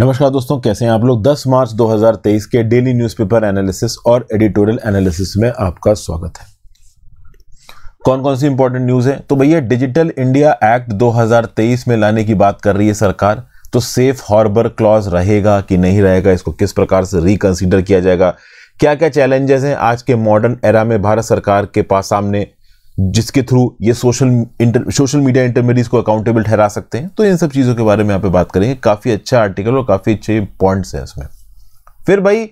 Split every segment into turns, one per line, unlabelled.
नमस्कार दोस्तों कैसे हैं आप लोग 10 मार्च 2023 के डेली न्यूज़पेपर एनालिसिस और एडिटोरियल एनालिसिस में आपका स्वागत है कौन कौन सी इंपॉर्टेंट न्यूज़ है तो भैया डिजिटल इंडिया एक्ट 2023 में लाने की बात कर रही है सरकार तो सेफ हार्बर क्लॉज रहेगा कि नहीं रहेगा इसको किस प्रकार से रिकंसिडर किया जाएगा क्या क्या चैलेंजेस हैं आज के मॉडर्न एरा में भारत सरकार के पास सामने जिसके थ्रू ये social inter social media intermediaries को अकाउंटेबल ठहरा सकते हैं तो इन सब चीज़ों के बारे में यहाँ पे बात करेंगे काफ़ी अच्छा आर्टिकल और काफ़ी अच्छे पॉइंट्स हैं इसमें फिर भाई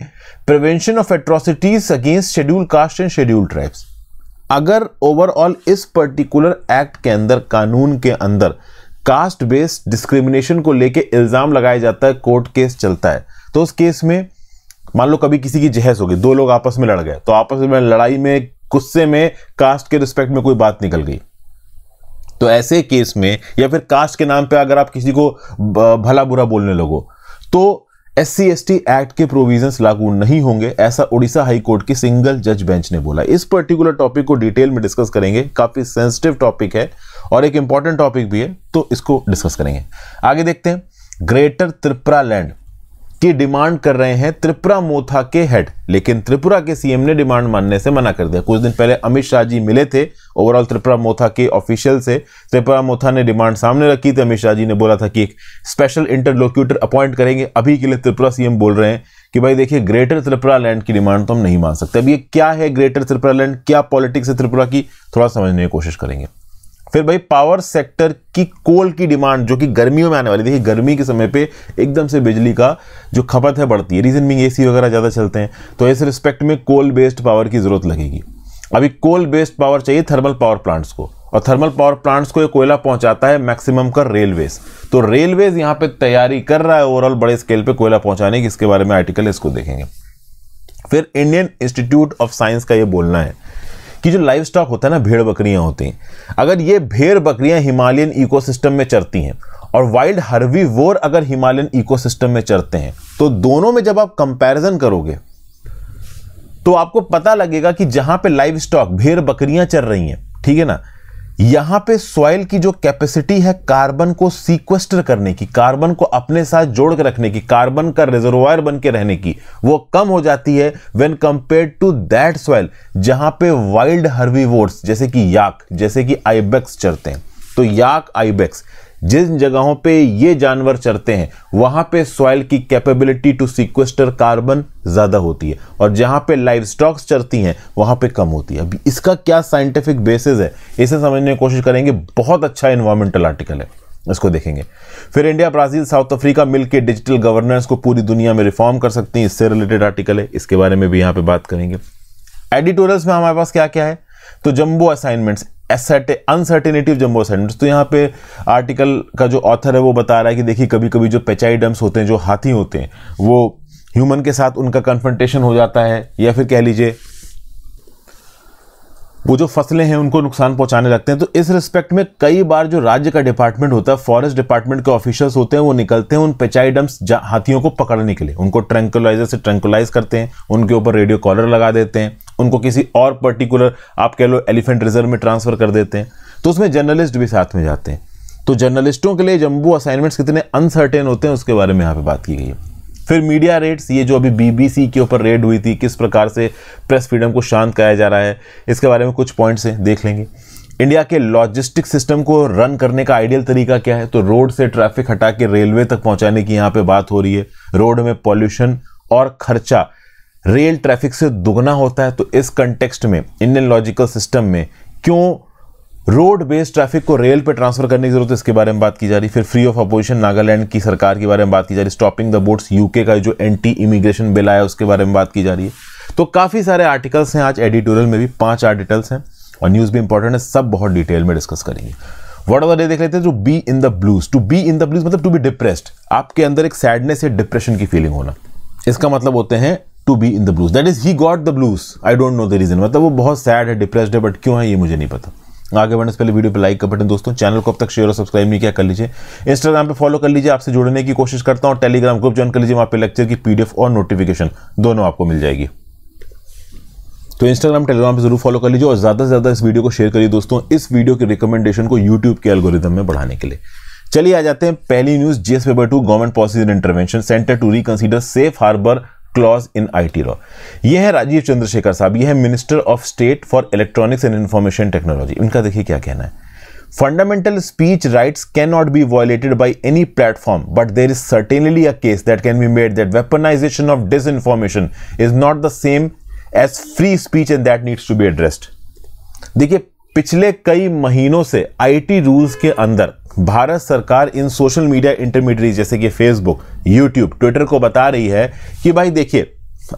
prevention of atrocities against scheduled caste and scheduled tribes अगर ओवरऑल इस पर्टिकुलर एक्ट के अंदर कानून के अंदर कास्ट बेस्ड डिस्क्रिमिनेशन को लेके इल्ज़ाम लगाया जाता है कोर्ट केस चलता है तो उस केस में मान लो कभी किसी की हो होगी दो लोग आपस में लड़ गए तो आपस में लड़ाई में गुस्से में कास्ट के रिस्पेक्ट में कोई बात निकल गई तो ऐसे केस में या फिर कास्ट के नाम पे अगर आप किसी को भला बुरा बोलने लगो तो S C S T act के प्रोविजंस लागू नहीं होंगे ऐसा हाई हाईकोर्ट की सिंगल जज बेंच ने बोला इस पर्टिकुलर टॉपिक को डिटेल में डिस्कस करेंगे काफी सेंसिटिव टॉपिक है और एक इंपॉर्टेंट टॉपिक भी है तो इसको डिस्कस करेंगे आगे देखते हैं ग्रेटर त्रिपुरा लैंड की डिमांड कर रहे हैं त्रिपुरा मोथा के हेड लेकिन त्रिपुरा के सीएम ने डिमांड मानने से मना कर दिया कुछ दिन पहले अमित शाह जी मिले थे ओवरऑल त्रिपुरा मोथा के ऑफिशियल से त्रिपुरा मोथा ने डिमांड सामने रखी थी अमित शाह जी ने बोला था कि एक स्पेशल इंटरलोक्यूटर अपॉइंट करेंगे अभी के लिए त्रिपुरा सीएम बोल रहे हैं कि भाई देखिए ग्रेटर त्रिपुरा लैंड की डिमांड तो हम नहीं मान सकते अब ये क्या है ग्रेटर त्रिपुरा लैंड क्या पॉलिटिक्स है त्रिपुरा की थोड़ा समझने की कोशिश करेंगे फिर भाई पावर सेक्टर की कोल की डिमांड जो कि गर्मियों में आने वाली देखिए गर्मी के समय पे एकदम से बिजली का जो खपत है बढ़ती है रीज़न बिंग एसी वगैरह ज़्यादा चलते हैं तो इस रिस्पेक्ट में कोल बेस्ड पावर की ज़रूरत लगेगी अभी कोल बेस्ड पावर चाहिए थर्मल पावर प्लांट्स को और थर्मल पावर प्लांट्स को ये कोयला पहुंचाता है मैक्सिमम का रेलवेज तो रेलवेज यहाँ पे तैयारी कर रहा है ओवरऑल बड़े स्केल पे कोयला पहुंचाने की इसके बारे में आर्टिकल इसको देखेंगे फिर इंडियन इंस्टीट्यूट ऑफ साइंस का ये बोलना है कि जो लाइव स्टॉक होता है ना भेड़ बकरियां होती हैं अगर ये भेड़ बकरियां हिमालयन इकोसिस्टम में चरती हैं और वाइल्ड हर्वी वोर अगर हिमालयन इकोसिस्टम में चरते हैं तो दोनों में जब आप कंपैरिजन करोगे तो आपको पता लगेगा कि जहां पे लाइव स्टॉक भेड़ बकरियां चर रही हैं ठीक है ना यहां पे सॉइल की जो कैपेसिटी है कार्बन को सीक्वेस्टर करने की कार्बन को अपने साथ जोड़ रखने की कार्बन का रिजर्वायर बन के रहने की वो कम हो जाती है when compare to that soil जहां पे वाइल्ड हर्बीवोर्स जैसे कि याक जैसे कि आईबेक्स चरते हैं तो याक आईबेक्स जिन जगहों पे ये जानवर चरते हैं वहां पे सॉइल की कैपेबिलिटी टू सिक्वेस्टर कार्बन ज़्यादा होती है और जहां पे लाइव स्टॉक्स चरती हैं वहां पे कम होती है अभी इसका क्या साइंटिफिक बेसिस है इसे समझने की कोशिश करेंगे बहुत अच्छा इन्वायरमेंटल आर्टिकल है इसको देखेंगे फिर इंडिया ब्राज़ील साउथ अफ्रीका मिलकर डिजिटल गवर्नेंस को पूरी दुनिया में रिफॉर्म कर सकती हैं इससे रिलेटेड आर्टिकल है इसके बारे में भी यहाँ पर बात करेंगे एडिटोरियल्स में हमारे पास क्या क्या है तो जम्बो असाइनमेंट्स अनसर्टेनिटिव जम्बो असाइनमेंट तो यहाँ पे आर्टिकल का जो ऑथर है वो बता रहा है कि देखिए कभी कभी जो पेचाइडम्स होते हैं जो हाथी होते हैं वो ह्यूमन के साथ उनका कन्फ्रंटेशन हो जाता है या फिर कह लीजिए वो जो फसलें हैं उनको नुकसान पहुंचाने लगते हैं तो इस रिस्पेक्ट में कई बार जो राज्य का डिपार्टमेंट होता है फॉरेस्ट डिपार्टमेंट के ऑफिसर्स होते हैं वो निकलते हैं उन पेचाइडम्स हाथियों को पकड़ने के लिए उनको ट्रैंकुलाइजर से ट्रैंकुलाइज करते हैं उनके ऊपर रेडियो कॉलर लगा देते हैं उनको किसी और पर्टिकुलर आप कह लो एलिफेंट रिजर्व में ट्रांसफर कर देते हैं तो उसमें जर्नलिस्ट भी साथ में जाते हैं तो जर्नलिस्टों के लिए जम्बू असाइनमेंट्स कितने अनसर्टेन होते हैं उसके बारे में यहाँ पे बात की गई है फिर मीडिया रेट्स ये जो अभी बीबीसी के ऊपर रेड हुई थी किस प्रकार से प्रेस फ्रीडम को शांत कराया जा रहा है इसके बारे में कुछ पॉइंट्स हैं देख लेंगे इंडिया के लॉजिस्टिक सिस्टम को रन करने का आइडियल तरीका क्या है तो रोड से ट्रैफिक हटा के रेलवे तक पहुंचाने की यहाँ पे बात हो रही है रोड में पॉल्यूशन और खर्चा रेल ट्रैफिक से दुगना होता है तो इस कंटेक्स्ट में इंडियन लॉजिकल सिस्टम में क्यों रोड बेस्ड ट्रैफिक को रेल पर ट्रांसफर करने की जरूरत है इसके बारे में बात की जा रही फिर फ्री ऑफ अपोजिशन नागालैंड की सरकार के बारे में बात की जा रही स्टॉपिंग द बोट्स यूके का जो एंटी इमिग्रेशन बिल आया उसके बारे में बात की जा रही है तो काफ़ी सारे आर्टिकल्स हैं आज एडिटोरियल में भी पांच आर्टिकल्स हैं और न्यूज़ भी इंपॉर्टेंट है सब बहुत डिटेल में डिस्कस करेंगे वर्ड ऑफ द डे देख लेते हैं जो be in the blues to be in the blues मतलब टू बी डिप्रेस्ड आपके अंदर एक सैडनेस या डिप्रेशन की फीलिंग होना इसका मतलब होते हैं to be in the blues that is he got the blues I don't know the reason मतलब वो बहुत सैड है डिप्रेस्ड है बट क्यों है ये मुझे नहीं पता आगे बढ़ने से पहले वीडियो पे लाइक का बटन दोस्तों चैनल को अब तक शेयर और सब्सक्राइब नहीं किया कर लीजिए इंस्टाग्राम पे फॉलो कर लीजिए आपसे जुड़ने की कोशिश करता हूँ टेलीग्राम ग्रुप ज्वाइन कर लीजिए वहाँ पे लेक्चर की पीडीएफ और नोटिफिकेशन दोनों आपको मिल जाएगी तो इंस्टाग्राम टेलीग्राम पे जरूर फॉलो कर लीजिए और ज़्यादा से ज़्यादा इस वीडियो को शेयर करिए दोस्तों इस वीडियो की रिकमेंडेशन को यूट्यूब के एल्गोरिदम में बढ़ाने के लिए चलिए आ जाते हैं पहली news GS paper two government policy intervention centre to reconsider safe harbour clause in IT law ये है राजीव चंद्रशेखर साहब ये है minister of state for electronics and information technology इनका देखिए क्या कहना है fundamental speech rights can not be violated by any platform but there is certainly a case that can be made that weaponisation of disinformation is not the same as free speech and that needs to be addressed देखिए पिछले कई महीनों से I T rules के अंदर भारत सरकार इन social media intermediary जैसे कि फेसबुक यूट्यूब ट्विटर को बता रही है कि भाई देखिए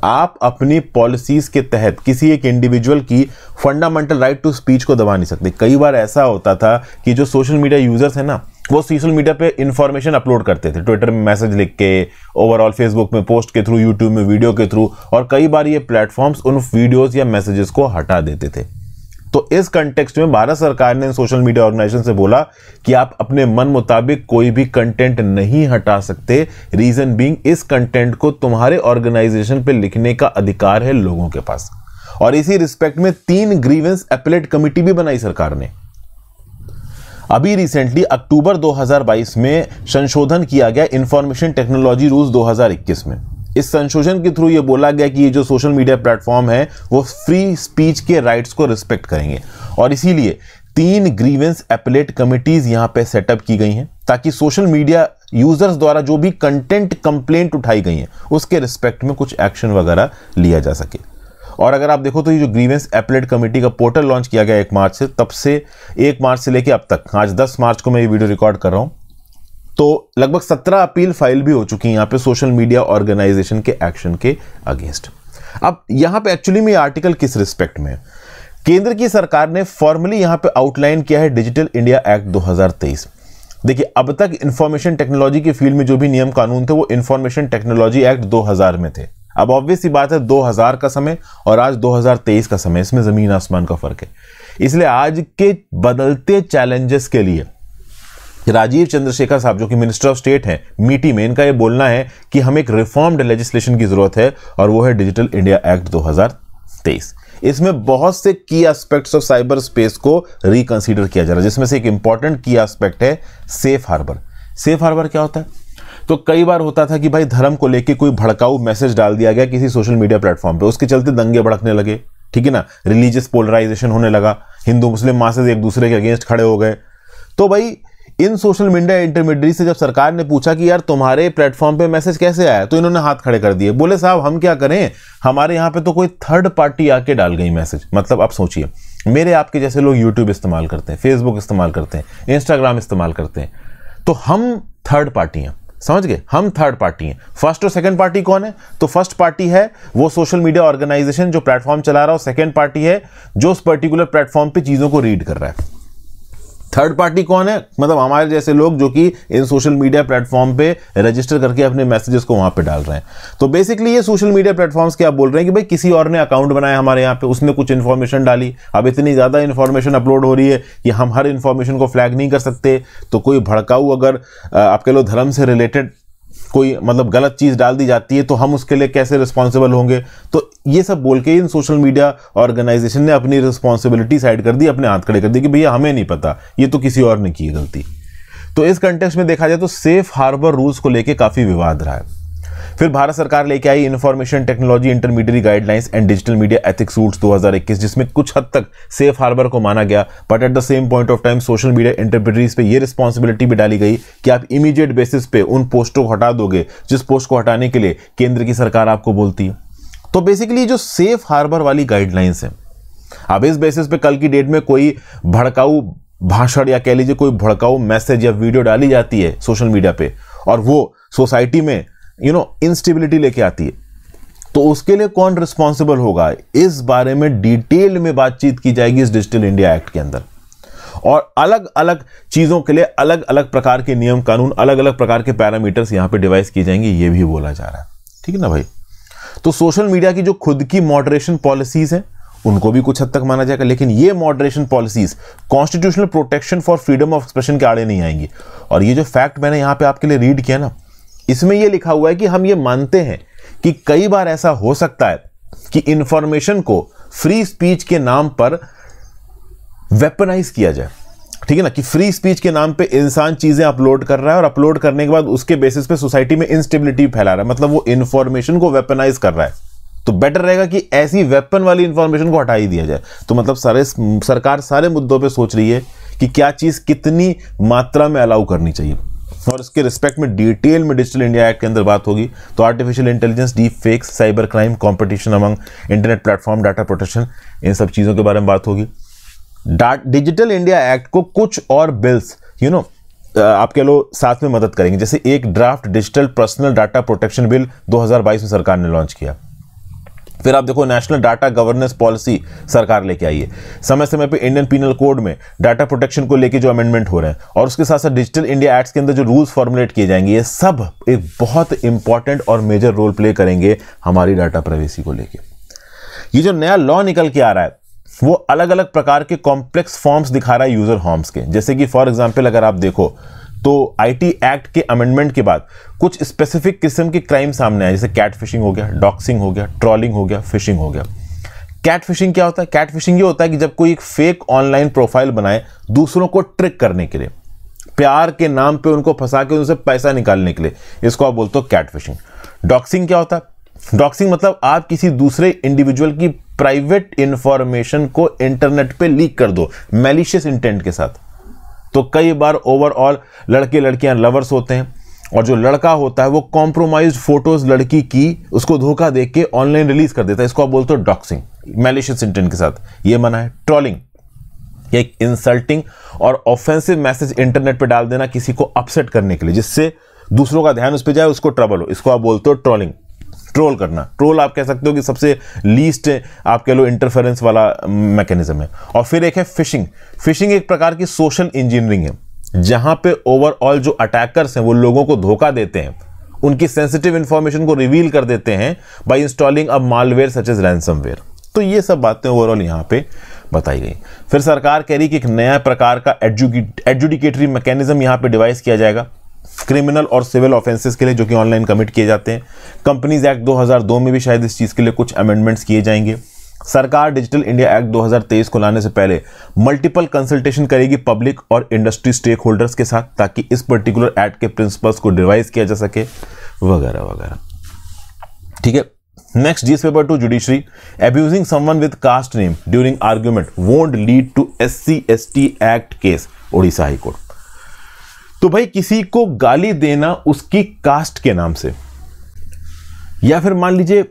आप अपनी पॉलिसीज के तहत किसी एक इंडिविजुअल की फंडामेंटल राइट टू स्पीच को दबा नहीं सकते कई बार ऐसा होता था कि जो सोशल मीडिया यूजर्स हैं ना वो सोशल मीडिया पे इन्फॉर्मेशन अपलोड करते थे ट्विटर में मैसेज लिख के ओवरऑल फेसबुक में पोस्ट के थ्रू यूट्यूब में वीडियो के थ्रू और कई बार ये प्लेटफॉर्म्स उन वीडियोज़ या मैसेजेस को हटा देते थे तो इस कंटेक्स्ट में भारत सरकार ने सोशल मीडिया ऑर्गेनाइजेशन से बोला कि आप अपने मन मुताबिक कोई भी कंटेंट नहीं हटा सकते रीजन बीइंग इस कंटेंट को तुम्हारे ऑर्गेनाइजेशन पे लिखने का अधिकार है लोगों के पास और इसी रिस्पेक्ट में तीन ग्रीवेंस एपलेट कमिटी भी बनाई सरकार ने अभी रिसेंटली अक्टूबर 2022 में संशोधन किया गया इंफॉर्मेशन टेक्नोलॉजी रूल्स 2021 में इस संशोधन के थ्रू ये बोला गया कि ये जो सोशल मीडिया प्लेटफॉर्म है वो फ्री स्पीच के राइट्स को रिस्पेक्ट करेंगे और इसीलिए तीन ग्रीवेंस एपलेट कमिटीज यहाँ पे सेटअप की गई हैं ताकि सोशल मीडिया यूजर्स द्वारा जो भी कंटेंट कंप्लेंट उठाई गई हैं उसके रिस्पेक्ट में कुछ एक्शन वगैरह लिया जा सके और अगर आप देखो तो ये जो ग्रीवेंस एपलेट कमेटी का पोर्टल लॉन्च किया गया एक मार्च से तब से एक मार्च से लेकर अब तक आज 10 मार्च को मैं ये वीडियो रिकॉर्ड कर रहा हूँ तो लगभग सत्रह अपील फाइल भी हो चुकी हैं यहाँ पे सोशल मीडिया ऑर्गेनाइजेशन के एक्शन के अगेंस्ट अब यहाँ पे एक्चुअली में आर्टिकल किस रिस्पेक्ट में केंद्र की सरकार ने फॉर्मली यहाँ पे आउटलाइन किया है डिजिटल इंडिया एक्ट 2023 देखिए अब तक इंफॉर्मेशन टेक्नोलॉजी के फील्ड में जो भी नियम कानून थे वो इंफॉर्मेशन टेक्नोलॉजी एक्ट 2000 में थे अब ऑब्वियस ही बात है 2000 का समय और आज 2023 का समय इसमें ज़मीन आसमान का फर्क है इसलिए आज के बदलते चैलेंजेस के लिए राजीव चंद्रशेखर साहब जो कि मिनिस्टर ऑफ स्टेट हैं मीटी में इनका ये बोलना है कि हमें एक रिफॉर्म्ड लेजिस्लेशन की जरूरत है और वो है डिजिटल इंडिया एक्ट 2023 इसमें बहुत से की एस्पेक्ट्स ऑफ साइबर स्पेस को रिकंसीडर किया जा रहा है जिसमें से एक इंपॉर्टेंट की एस्पेक्ट है सेफ हार्बर सेफ हार्बर क्या होता है तो कई बार होता था कि भाई धर्म को लेकर कोई भड़काऊ मैसेज डाल दिया गया किसी सोशल मीडिया प्लेटफॉर्म पर उसके चलते दंगे भड़कने लगे ठीक है ना रिलीजियस पोलराइजेशन होने लगा हिंदू मुस्लिम मासेज एक दूसरे के अगेंस्ट खड़े हो गए तो भाई इन सोशल मीडिया इंटरमीडियरी से जब सरकार ने पूछा कि यार तुम्हारे प्लेटफॉर्म पे मैसेज कैसे आया तो इन्होंने हाथ खड़े कर दिए बोले साहब हम क्या करें हमारे यहाँ पे तो कोई थर्ड पार्टी आके डाल गई मैसेज मतलब आप सोचिए मेरे आपके जैसे लोग यूट्यूब इस्तेमाल करते हैं फेसबुक इस्तेमाल करते हैं इंस्टाग्राम इस्तेमाल करते हैं तो हम थर्ड पार्टी हैं समझ गए हम थर्ड पार्टी हैं फर्स्ट और सेकंड पार्टी कौन है तो फर्स्ट पार्टी है वो सोशल मीडिया ऑर्गेनाइजेशन जो प्लेटफॉर्म चला रहा है सेकंड पार्टी है जो उस पर्टिकुलर प्लेटफॉर्म पे चीज़ों को रीड कर रहा है थर्ड पार्टी कौन है मतलब हमारे जैसे लोग जो कि इन सोशल मीडिया प्लेटफॉर्म पे रजिस्टर करके अपने मैसेजेस को वहाँ पे डाल रहे हैं तो बेसिकली ये सोशल मीडिया प्लेटफॉर्म्स के आप बोल रहे हैं कि भाई किसी और ने अकाउंट बनाया हमारे यहाँ पे उसने कुछ इन्फॉर्मेशन डाली अब इतनी ज़्यादा इन्फॉर्मेशन अपलोड हो रही है कि हम हर इन्फॉर्मेशन को फ्लैग नहीं कर सकते तो कोई भड़काऊ अगर आपके लोग धर्म से रिलेटेड कोई मतलब गलत चीज़ डाल दी जाती है तो हम उसके लिए कैसे रिस्पॉन्सिबल होंगे तो ये सब बोल के इन सोशल मीडिया ऑर्गेनाइजेशन ने अपनी रिस्पॉन्सिबिलिटी साइड कर दी अपने हाथ खड़े कर दिए कि भैया हमें नहीं पता ये तो किसी और ने की है गलती तो इस कंटेक्स में देखा जाए तो सेफ हार्बर रूल्स को लेकर काफ़ी विवाद रहा है फिर भारत सरकार लेके आई information technology intermediate guidelines and digital media ethics rules 2021 जिसमें कुछ हद तक सेफ हार्बर को माना गया but at the same point of time social media intermediaries पे ये रिस्पॉन्सिबिलिटी भी डाली गई कि आप इमीडिएट बेसिस पे उन पोस्टों को हटा दोगे जिस पोस्ट को हटाने के लिए केंद्र की सरकार आपको बोलती है तो बेसिकली जो सेफ हार्बर वाली गाइडलाइंस है अब इस बेसिस पे कल की डेट में कोई भड़काऊ भाषण या कह लीजिए कोई भड़काऊ मैसेज या वीडियो डाली जाती है सोशल मीडिया पे और वो सोसाइटी में यू नो इंस्टेबिलिटी लेके आती है तो उसके लिए कौन रिस्पॉन्सिबल होगा इस बारे में डिटेल में बातचीत की जाएगी इस डिजिटल इंडिया एक्ट के अंदर और अलग अलग चीज़ों के लिए अलग अलग प्रकार के नियम कानून अलग अलग प्रकार के पैरामीटर्स यहां पे डिवाइस किए जाएंगे ये भी बोला जा रहा है ठीक है ना भाई तो सोशल मीडिया की जो खुद की मॉडरेशन पॉलिसीज़ हैं उनको भी कुछ हद तक माना जाएगा लेकिन ये moderation policies constitutional protection for freedom of expression के आड़े नहीं आएंगी और ये जो फैक्ट मैंने यहां पे आपके लिए रीड किया ना इसमें यह लिखा हुआ है कि हम ये मानते हैं कि कई बार ऐसा हो सकता है कि इंफॉर्मेशन को फ्री स्पीच के नाम पर वेपनाइज किया जाए ठीक है ना कि फ्री स्पीच के नाम पे इंसान चीजें अपलोड कर रहा है और अपलोड करने के बाद उसके बेसिस पे सोसाइटी में इंस्टेबिलिटी फैला रहा है मतलब वो इंफॉर्मेशन को वेपनाइज कर रहा है तो बेटर रहेगा कि ऐसी वेपन वाली इंफॉर्मेशन को हटा ही दिया जाए तो मतलब सारे सरकार सारे मुद्दों पर सोच रही है कि क्या चीज़ कितनी मात्रा में अलाउ करनी चाहिए और इसके रिस्पेक्ट में डिटेल में डिजिटल इंडिया एक्ट के अंदर बात होगी तो artificial intelligence deep fakes cyber crime competition among internet platform data protection इन सब चीज़ों के बारे में बात होगी डिजिटल इंडिया एक्ट को कुछ और बिल्स यू नो आप कह लो साथ में मदद करेंगे जैसे एक draft digital personal data protection bill 2022 में सरकार ने लॉन्च किया फिर आप देखो नेशनल डाटा गवर्नेंस पॉलिसी सरकार लेके आई है समय समय पे इंडियन पीनल कोड में डाटा प्रोटेक्शन को लेके जो अमेंडमेंट हो रहे हैं और उसके साथ साथ डिजिटल इंडिया एक्ट्स के अंदर जो रूल्स फॉर्मुलेट किए जाएंगे ये सब एक बहुत इंपॉर्टेंट और मेजर रोल प्ले करेंगे हमारी डाटा प्राइवेसी को लेकर ये जो नया लॉ निकल के आ रहा है वो अलग अलग प्रकार के कॉम्प्लेक्स फॉर्म्स दिखा रहा है यूजर हॉर्म्स के जैसे कि फॉर एग्जाम्पल अगर आप देखो तो आईटी एक्ट के अमेंडमेंट के बाद कुछ स्पेसिफिक किस्म के क्राइम सामने आए जैसे कैट फिशिंग हो गया डॉक्सिंग हो गया ट्रॉलिंग हो गया फिशिंग हो गया कैट फिशिंग क्या होता है कैट फिशिंग ये होता है कि जब कोई एक फेक ऑनलाइन प्रोफाइल बनाए दूसरों को ट्रिक करने के लिए प्यार के नाम पे उनको फंसा के उनसे पैसा निकालने के लिए इसको आप बोलते हो कैट फिशिंग डॉक्सिंग क्या होता है डॉक्सिंग मतलब आप किसी दूसरे इंडिविजुअल की प्राइवेट इंफॉर्मेशन को इंटरनेट पे लीक कर दो मेलिशियस इंटेंट के साथ तो कई बार ओवरऑल लड़के लड़कियां लवर्स होते हैं और जो लड़का होता है वो कॉम्प्रोमाइज फोटोज लड़की की उसको धोखा दे के ऑनलाइन रिलीज कर देता है इसको आप बोलते हो डॉक्सिंग मैलिशियस इंटेंट के साथ ये मना है ट्रॉलिंग एक इंसल्टिंग और ऑफेंसिव मैसेज इंटरनेट पर डाल देना किसी को अपसेट करने के लिए जिससे दूसरों का ध्यान उस पर जाए उसको ट्रबल हो इसको आप बोलते हो ट्रॉलिंग ट्रोल करना ट्रोल आप कह सकते हो कि सबसे लीस्ट आप कह लो इंटरफेरेंस वाला मैकेनिज्म है और फिर एक है फिशिंग फिशिंग एक प्रकार की सोशल इंजीनियरिंग है जहां पे ओवरऑल जो अटैकर्स हैं वो लोगों को धोखा देते हैं उनकी सेंसिटिव इंफॉर्मेशन को रिवील कर देते हैं by installing a malware such as ransomware तो ये सब बातें ओवरऑल यहाँ पे बताई गई फिर सरकार कह रही कि एक नया प्रकार का एडजुडिकेटरी मैकेनिज्म यहाँ पे डिवाइस किया जाएगा क्रिमिनल और सिविल ऑफेंसेस के लिए जो कि ऑनलाइन कमिट किए जाते हैं कंपनीज एक्ट 2002 में भी शायद इस चीज़ के लिए कुछ अमेंडमेंट्स किए जाएंगे सरकार डिजिटल इंडिया एक्ट 2023 को लाने से पहले मल्टीपल कंसल्टेशन करेगी पब्लिक और इंडस्ट्री स्टेक होल्डर्स के साथ ताकि इस पर्टिकुलर एक्ट के प्रिंसिपल्स को रिवाइज किया जा सके वगैरह वगैरह ठीक है next GS paper two judiciary abusing someone with caste name during argument won't lead to S C S T act case Odisha high court तो भाई किसी को गाली देना उसकी कास्ट के नाम से या फिर मान लीजिए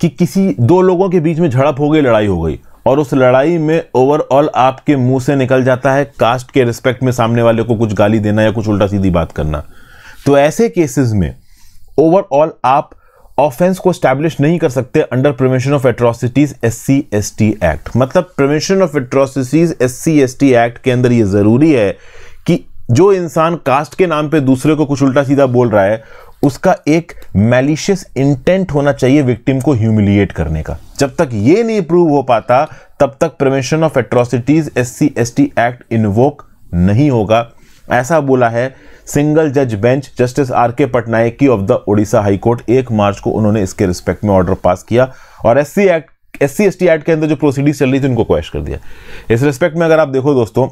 कि किसी दो लोगों के बीच में झड़प हो गई लड़ाई हो गई और उस लड़ाई में ओवरऑल आपके मुंह से निकल जाता है कास्ट के रिस्पेक्ट में सामने वाले को कुछ गाली देना या कुछ उल्टा सीधी बात करना तो ऐसे केसेस में ओवरऑल आप ऑफेंस को स्टैब्लिश नहीं कर सकते under prevention of atrocities S C S T act मतलब prevention of atrocities S C S T act के अंदर ये जरूरी है जो इंसान कास्ट के नाम पे दूसरे को कुछ उल्टा सीधा बोल रहा है उसका एक मैलिशियस इंटेंट होना चाहिए विक्टिम को ह्यूमिलिएट करने का जब तक ये नहीं प्रूव हो पाता तब तक prevention of atrocities S C S T act invoke नहीं होगा ऐसा बोला है सिंगल जज बेंच जस्टिस आर के पटनायक की ऑफ द ओडिशा हाईकोर्ट एक मार्च को उन्होंने इसके रिस्पेक्ट में ऑर्डर पास किया और S C act S C S T act के अंदर जो प्रोसीडिंग चल रही थी उनको क्वेश्चन कर दिया इस रिस्पेक्ट में अगर आप देखो दोस्तों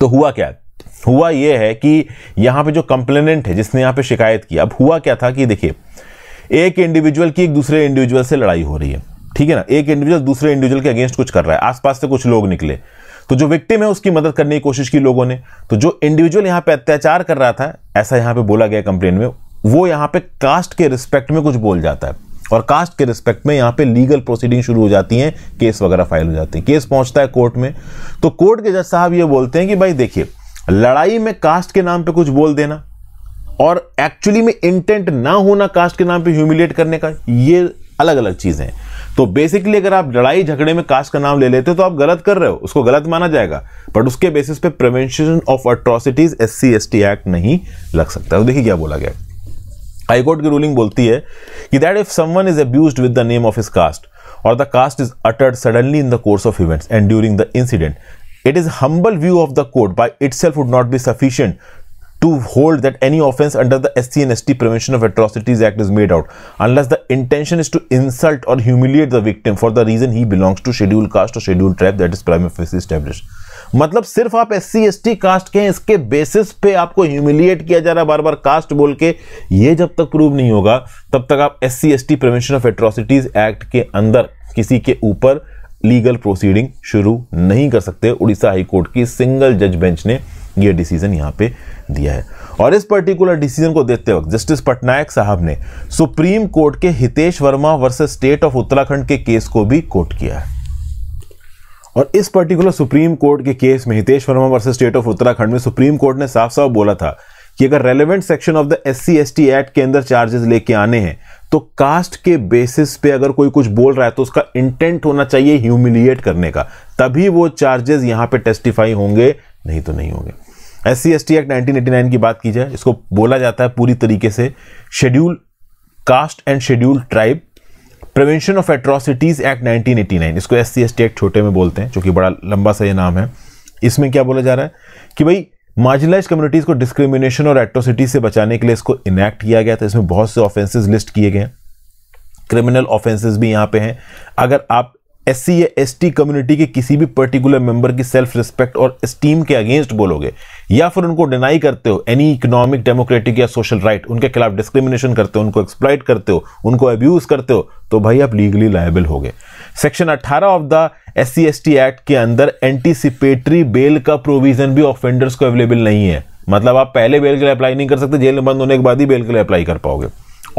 तो हुआ क्या है हुआ यह है कि यहां पे जो कंप्लेनेंट है जिसने यहां पे शिकायत की अब हुआ क्या था कि देखिए एक इंडिविजुअल की एक दूसरे इंडिविजुअल से लड़ाई हो रही है ठीक है ना एक इंडिविजुअल दूसरे इंडिविजुअल के अगेंस्ट कुछ कर रहा है आसपास से कुछ लोग निकले तो जो विक्टिम है उसकी मदद करने की कोशिश की लोगों ने तो जो इंडिविजुअल यहां पर अत्याचार कर रहा था ऐसा यहां पर बोला गया कंप्लेन में वो यहां पर कास्ट के रिस्पेक्ट में कुछ बोल जाता है और कास्ट के रिस्पेक्ट में यहां पे लीगल प्रोसीडिंग शुरू हो जाती है केस वगैरह फाइल हो जाती है केस पहुंचता है कोर्ट में तो कोर्ट के जज साहब ये बोलते हैं कि भाई देखिए लड़ाई में कास्ट के नाम पे कुछ बोल देना और एक्चुअली में इंटेंट ना होना कास्ट के नाम पे ह्यूमिलेट करने का ये अलग अलग चीज़ें हैं तो बेसिकली अगर आप लड़ाई झगड़े में कास्ट का नाम ले लेते हो तो आप गलत कर रहे हो उसको गलत माना जाएगा बट उसके बेसिस पे prevention of atrocities S C S T act नहीं लग सकता तो देखिए क्या बोला गया हाईकोर्ट की रूलिंग बोलती है कि that if someone is abuse with the name of his caste और the caste is uttered suddenly in the course of events and during the incident it is humble view of the court by itself would not be sufficient to hold that any offense under the SC and ST Prevention of Atrocities Act is made out unless the intention is to insult or humiliate the victim for the reason he belongs to scheduled caste or scheduled tribe that is prima facie established. मतलब सिर्फ आप S C S T caste के हैं इसके basis पे आपको humiliate किया जा रहा है बार बार कास्ट बोल के ये जब तक प्रूव नहीं होगा तब तक आप S C S T prevention of atrocities act के अंदर किसी के ऊपर लीगल प्रोसीडिंग शुरू नहीं कर सकते उड़ीसा हाईकोर्ट की सिंगल जज बेंच ने यह डिसीजन यहां पे दिया है और इस पर्टिकुलर डिसीजन को देखते वक्त जस्टिस पटनायक साहब ने सुप्रीम कोर्ट के Hitesh Verma versus state of Uttarakhand के केस को भी कोर्ट किया है और इस पर्टिकुलर सुप्रीम कोर्ट के केस में Hitesh Verma versus state of Uttarakhand में सुप्रीम कोर्ट ने साफ साफ बोला था कि अगर relevant section of the S C act के अंदर चार्जेस लेके आने हैं तो कास्ट के बेसिस पे अगर कोई कुछ बोल रहा है तो उसका इंटेंट होना चाहिए ह्यूमिलिएट करने का तभी वो चार्जेस यहां पे टेस्टिफाई होंगे नहीं तो नहीं होंगे S C S T act nineteen की बात की जाए इसको बोला जाता है पूरी तरीके से schedule caste and schedule tribe prevention of atrocities act 1989 इसको S C S T act छोटे में बोलते हैं जो कि बड़ा लंबा सा ये नाम है इसमें क्या बोला जा रहा है कि भाई मार्जिनलाइज कम्युनिटीज़ को डिस्क्रिमिनेशन और एट्रोसिटी से बचाने के लिए इसको इनैक्ट किया गया था इसमें बहुत से ऑफेंसेस लिस्ट किए गए हैं क्रिमिनल ऑफेंसेस भी यहाँ पे हैं अगर आप एस सी या एस टी कम्युनिटी के किसी भी पर्टिकुलर मेंबर की सेल्फ रिस्पेक्ट और स्टीम के अगेंस्ट बोलोगे या फिर उनको डिनाई करते हो एनी इकोनॉमिक डेमोक्रेटिक या सोशल राइट right, उनके खिलाफ डिस्क्रिमिनेशन करते हो उनको एक्सप्लाइट करते हो उनको अब्यूज करते हो तो भाई आप लीगली लाइबल हो गए section 18 of the S C act के अंदर एंटीसिपेटरी बेल का प्रोविजन भी ऑफेंडर्स को अवेलेबल नहीं है मतलब आप पहले बेल के लिए अप्लाई नहीं कर सकते जेल में बंद होने के बाद ही बेल के लिए अप्लाई कर पाओगे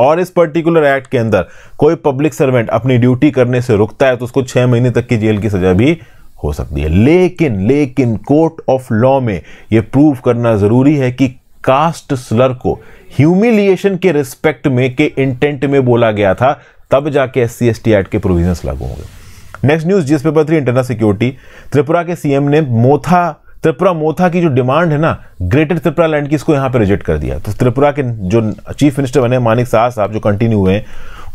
और इस पर्टिकुलर एक्ट के अंदर कोई पब्लिक सर्वेंट अपनी ड्यूटी करने से रुकता है तो उसको छह महीने तक की जेल की सजा भी हो सकती है लेकिन लेकिन कोर्ट ऑफ लॉ में यह प्रूव करना जरूरी है कि कास्ट स्लर को ह्यूमिलिएशन के रिस्पेक्ट में के इंटेंट में बोला गया था तब जाके S C S T act के प्रोविजन लागू होंगे next news GS paper three internal security Tripura के सीएम ने मोथा त्रिपुरा मोथा की जो डिमांड है ना ग्रेटर त्रिपुरा लैंड की इसको यहाँ पे रिजेक्ट कर दिया तो त्रिपुरा के जो चीफ मिनिस्टर बने मानिक शाह साहब जो कंटिन्यू हुए हैं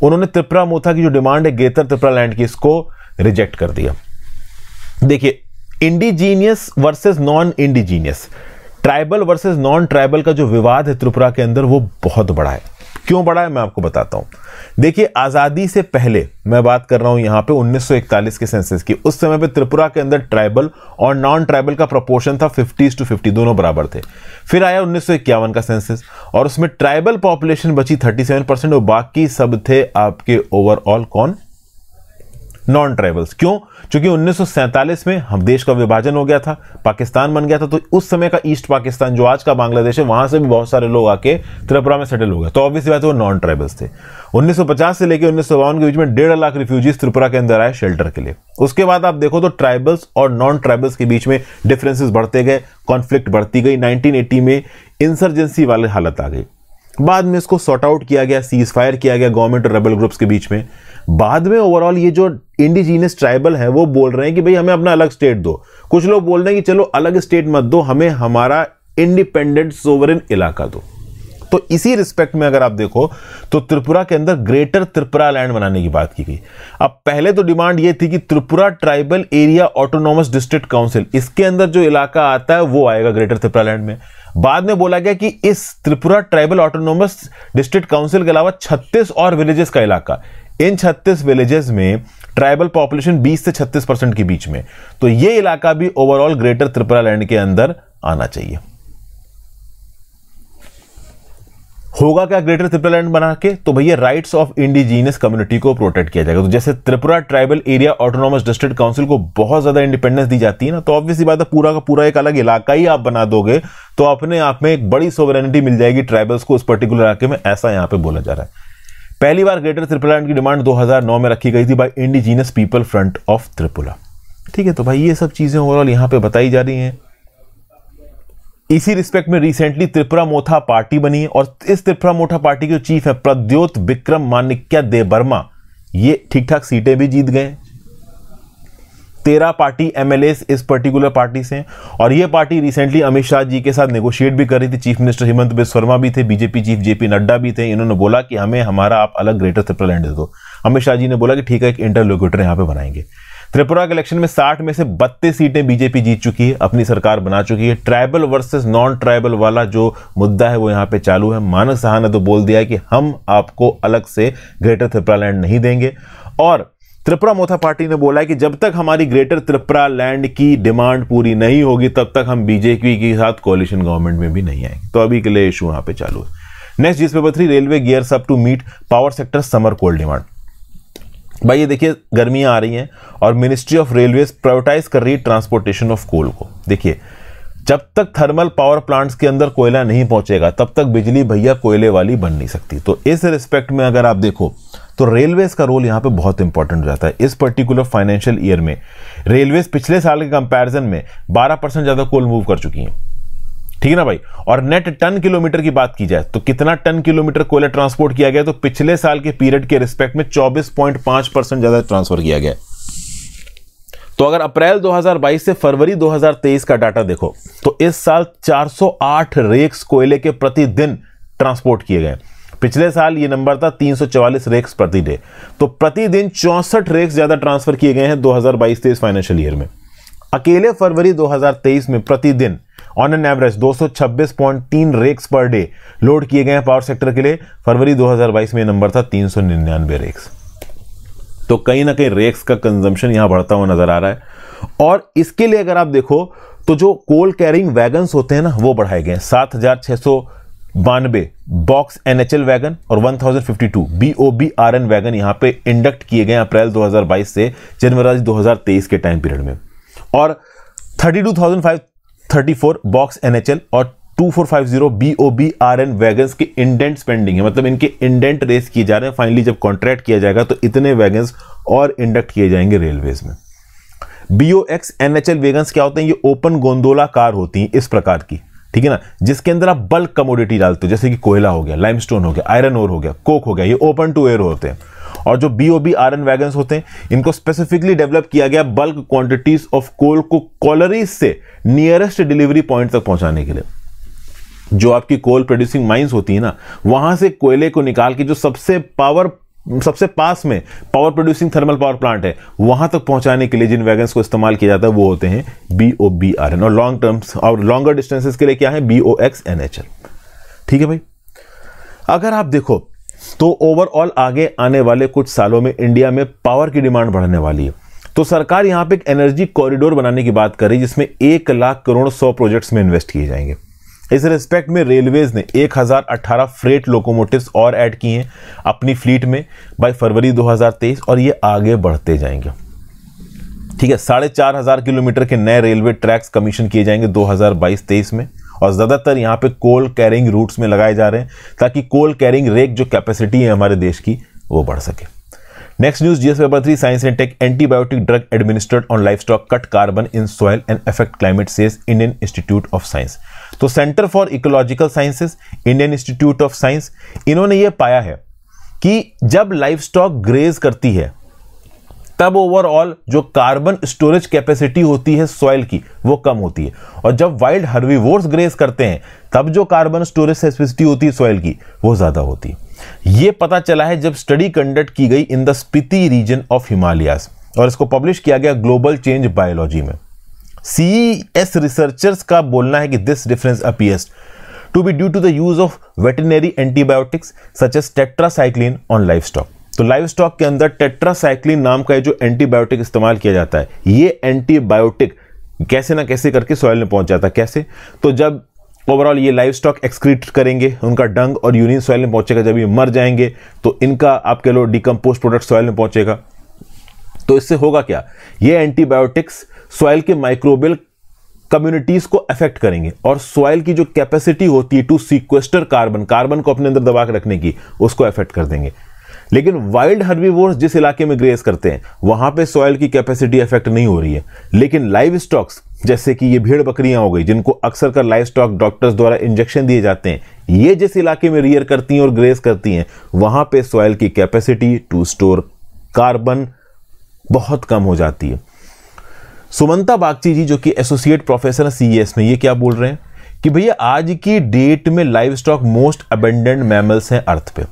उन्होंने त्रिपुरा मोथा की जो डिमांड है ग्रेटर त्रिपुरा लैंड की इसको रिजेक्ट कर दिया देखिए indigenous versus non indigenous tribal versus non tribal का जो विवाद है त्रिपुरा के अंदर वो बहुत बड़ा है क्यों बढ़ा है मैं आपको बताता हूं देखिए आज़ादी से पहले मैं बात कर रहा हूं यहां पे 1941 के सेंसस की उस समय पे त्रिपुरा के अंदर ट्राइबल और नॉन ट्राइबल का प्रोपोर्शन था फिफ्टीज टू फिफ्टी दोनों बराबर थे फिर आया उन्नीस का सेंसस और उसमें ट्राइबल पॉपुलेशन बची थर्टी सेवन परसेंट और बाकी सब थे आपके ओवरऑल कौन नॉन ट्राइबल्स क्यों क्योंकि 1947 में हम देश का विभाजन हो गया था पाकिस्तान बन गया था तो उस समय का ईस्ट पाकिस्तान जो आज का बांग्लादेश है वहां से भी बहुत सारे लोग आके त्रिपुरा में सेटल हो गए तो ऑब्वियस बात वो नॉन ट्राइबल्स थे 1950 से लेकर उन्नीस के बीच में डेढ़ लाख रिफ्यूजीज त्रिपुरा के अंदर आए शेल्टर के लिए उसके बाद आप देखो तो ट्राइबल्स और नॉन ट्राइबल्स के बीच में डिफरेंसेस बढ़ते गए कॉन्फ्लिक्ट बढ़ती गई 1980 में इंसर्जेंसी वाले हालत आ गई बाद में इसको सॉर्ट आउट किया गया सीज फायर किया गया गवर्नमेंट और रेबल ग्रुप्स के बीच में बाद में ओवरऑल ये जो इंडिजीनियस ट्राइबल है वो बोल रहे हैं कि भाई हमें अपना अलग स्टेट दो कुछ लोग बोल रहे हैं कि चलो अलग स्टेट मत दो हमें हमारा इंडिपेंडेंट सोवरन इलाका दो तो इसी रिस्पेक्ट में अगर आप देखो तो त्रिपुरा के अंदर ग्रेटर त्रिपुरा लैंड बनाने की बात की गई अब पहले तो डिमांड ये थी कि Tripura tribal area autonomous district council इसके अंदर जो इलाका आता है वो आएगा ग्रेटर त्रिपुरा लैंड में बाद में बोला गया कि इस Tripura tribal autonomous district council के अलावा 36 और विलेजेस का इलाका इन 36 विलेजेस में ट्राइबल पॉपुलेशन 20 से 36 परसेंट के बीच में तो ये इलाका भी ओवरऑल ग्रेटर त्रिपुरा लैंड के अंदर आना चाहिए होगा क्या ग्रेटर त्रिपुरा लैंड बना के तो भैया राइट्स ऑफ इंडिजीनियस कम्युनिटी को प्रोटेक्ट किया जाएगा तो जैसे Tripura tribal area autonomous district council को बहुत ज्यादा इंडिपेंडेंस दी जाती है ना तो ऑब्वियसली बात है पूरा का पूरा एक अलग इलाका ही आप बना दोगे तो अपने आप में एक बड़ी सोवरेनिटी मिल जाएगी ट्राइबल्स को उस पर्टिकुलर इलाके में ऐसा यहां पर बोला जा रहा है पहली बार ग्रेटर त्रिपुला की डिमांड 2009 में रखी गई थी by indigenous people front of Tripura ठीक है तो भाई ये सब चीज़ें ओवरऑल यहाँ पे बताई जा रही हैं इसी रिस्पेक्ट में रिसेंटली त्रिपुरा मोथा पार्टी बनी और इस त्रिपुरा मोथा पार्टी के चीफ है प्रद्योत विक्रम मानिक्या देव वर्मा ये ठीक ठाक सीटें भी जीत गए तेरह पार्टी एम इस पर्टिकुलर पार्टी से और ये पार्टी रिसेंटली अमित शाह जी के साथ नेगोशिएट भी कर रही थी चीफ मिनिस्टर हेमंत बिस्व शर्मा भी थे बीजेपी चीफ जेपी नड्डा भी थे इन्होंने बोला कि हमें हमारा आप अलग ग्रेटर त्रिपुरा लैंड दे दो अमित शाह जी ने बोला कि ठीक है एक इंटरलोक्यूटर यहाँ पे बनाएंगे त्रिपुरा के इलेक्शन में साठ में से बत्तीस सीटें बीजेपी जीत चुकी है अपनी सरकार बना चुकी है ट्राइबल वर्सेज नॉन ट्राइबल वाला जो मुद्दा है वो यहाँ पे चालू है मानस शाह ने तो बोल दिया कि हम आपको अलग से ग्रेटर त्रिपुरा लैंड नहीं देंगे और त्रिपुरा मोथा पार्टी ने बोला है कि जब तक हमारी ग्रेटर त्रिपुरा लैंड की डिमांड पूरी नहीं होगी तब तक हम बीजेपी के साथ कोलिशन गवर्नमेंट में भी नहीं आएंगे तो अभी के लिए इशू यहाँ पे चालू है next GS paper three railway gear up to meet power sector summer coal demand भाई ये देखिए गर्मियां आ रही हैं और मिनिस्ट्री ऑफ रेलवे प्रायोरिटाइज कर रही है ट्रांसपोर्टेशन ऑफ कोल को देखिए जब तक थर्मल पावर प्लांट्स के अंदर कोयला नहीं पहुंचेगा तब तक बिजली भैया कोयले वाली बन नहीं सकती तो इस रिस्पेक्ट में अगर आप देखो तो रेलवेज का रोल यहां पे बहुत इंपॉर्टेंट हो जाता है इस पर्टिकुलर फाइनेंशियल ईयर में रेलवेज पिछले साल के कंपैरिजन में 12 परसेंट ज़्यादा कोल मूव कर चुकी हैं ठीक है ना भाई और नेट टन किलोमीटर की बात की जाए तो कितना टन किलोमीटर कोयला ट्रांसपोर्ट किया गया तो पिछले साल के पीरियड के रिस्पेक्ट में चौबीस परसेंट ज़्यादा ट्रांसफर किया गया तो अगर अप्रैल 2022 से फरवरी 2023 का डाटा देखो तो इस साल 408 रेक्स कोयले के प्रतिदिन ट्रांसपोर्ट किए गए पिछले साल ये नंबर था 344 रेक्स प्रति डे तो प्रतिदिन चौंसठ रेक्स ज़्यादा ट्रांसफ़र किए गए हैं 2022-23 फाइनेंशियल ईयर में अकेले फरवरी 2023 में प्रतिदिन on an average 226.3 rakes per day load किए गए हैं पावर सेक्टर के लिए फरवरी 2022 में नंबर था तीन रेक्स तो कहीं ना कहीं रेक्स का कंजम्पशन यहां बढ़ता हुआ नजर आ रहा है और इसके लिए अगर आप देखो तो जो कोल कैरिंग वैगन्स होते हैं ना वो बढ़ाए गए सात हजार छह सौ बानवे बॉक्स एनएचएल वैगन और 1052 आरएन वैगन यहां पे इंडक्ट किए गए अप्रैल 2022 से जनवरी 2023 के टाइम पीरियड में और 32,534 बॉक्स एनएचएल और 2450 आरएन वैगन के इंडेंट्स पेंडिंग है मतलब इनके इंडेंट रेस किए जा रहे हैं फाइनली जब कॉन्ट्रैक्ट किया जाएगा तो इतने वैगन और इंडक्ट किए जाएंगे रेलवेज में बीओ एक्स एनएचएल वैगन्स क्या होते हैं ये ओपन गोंदोला कार होती हैं इस प्रकार की ठीक है ना जिसके अंदर आप बल्क कमोडिटी डालते हो जैसे कि कोयला हो गया लाइमस्टोन हो गया आयरन ओर हो गया कोक हो गया ये ओपन टू एयर होते हैं और जो B O B R N wagon होते हैं इनको स्पेसिफिकली डेवलप किया गया बल्क क्वांटिटीज ऑफ कोल को कॉलरीज से नियरेस्ट डिलीवरी पॉइंट तक पहुंचाने के लिए जो आपकी कोल प्रोड्यूसिंग माइंस होती है ना वहां से कोयले को निकाल के जो सबसे पावर सबसे पास में power producing thermal power plant है वहां तक पहुंचाने के लिए जिन वैगन को इस्तेमाल किया जाता है वो होते हैं B O B R N और लॉन्ग टर्म्स और लॉन्गर डिस्टेंसेस के लिए क्या है B O X N H L ठीक है भाई अगर आप देखो तो ओवरऑल आगे आने वाले कुछ सालों में इंडिया में पावर की डिमांड बढ़ने वाली है तो सरकार यहां पे एक एनर्जी कॉरिडोर बनाने की बात कर रही है जिसमें एक लाख करोड़ सौ प्रोजेक्ट्स में इन्वेस्ट किए जाएंगे इस रिस्पेक्ट में रेलवेज ने 1018 फ्रेट लोकोमोटिव्स और ऐड किए हैं अपनी फ्लीट में बाई फरवरी 2023 और ये आगे बढ़ते जाएंगे ठीक है साढ़े चार हज़ार किलोमीटर के नए रेलवे ट्रैक्स कमीशन किए जाएंगे 2022-23 में और ज़्यादातर यहाँ पे कोल कैरिंग रूट्स में लगाए जा रहे हैं ताकि कोल कैरिंग रेक जो कैपेसिटी है हमारे देश की वो बढ़ सके next news GS paper three science and tech antibiotic drug administered on livestock cut carbon in soil and affect climate says Indian Institute of Science तो centre for ecological sciences Indian Institute of Science इन्होंने ये पाया है कि जब life stock graze करती है तब ओवरऑल जो कार्बन स्टोरेज कैपेसिटी होती है सॉइल की वो कम होती है और जब वाइल्ड हर्वीवोर्स ग्रेस करते हैं तब जो कार्बन स्टोरेज कैपेसिटी होती है सॉइल की वो ज़्यादा होती है ये पता चला है जब स्टडी कंडक्ट की गई in the Spiti region of Himalayas और इसको पब्लिश किया गया ग्लोबल चेंज बायोलॉजी में सी एस रिसर्चर्स का बोलना है कि this difference appears to be due to the use of veterinary antibiotics such as tetracycline on livestock तो लाइफ स्टॉक के अंदर टेट्रासाइक्लिन नाम का जो एंटीबायोटिक इस्तेमाल किया जाता है ये एंटीबायोटिक कैसे ना कैसे करके सॉयल में पहुंच जाता है कैसे तो जब ओवरऑल ये लाइफ स्टॉक एक्सक्रीट करेंगे उनका डंग और यूरिन सॉयल में पहुंचेगा जब ये मर जाएंगे तो इनका आप कह लो डिकम्पोज प्रोडक्ट सॉयल में पहुंचेगा तो इससे होगा क्या ये एंटीबायोटिक्स सॉइल के माइक्रोबियल कम्युनिटीज को अफेक्ट करेंगे और सॉइल की जो कैपेसिटी होती है टू सीक्वेस्टर कार्बन कार्बन को अपने अंदर दबा के रखने की उसको अफेक्ट कर देंगे लेकिन वाइल्ड हर्बीवोर्स जिस इलाके में ग्रेस करते हैं वहां पे सॉइल की कैपेसिटी अफेक्ट नहीं हो रही है लेकिन लाइव स्टॉक्स जैसे कि ये भीड़ बकरियां हो गई जिनको अक्सर कर लाइव स्टॉक डॉक्टर्स द्वारा इंजेक्शन दिए जाते हैं ये जिस इलाके में रियर करती हैं और ग्रेस करती हैं वहां पे सॉइल की कैपेसिटी टू स्टोर कार्बन बहुत कम हो जाती है सुमंता बागची जी जो कि एसोसिएट प्रोफेसर हैं सी e में ये क्या बोल रहे हैं कि भैया आज की डेट में livestock most abundant mammals हैं अर्थ पे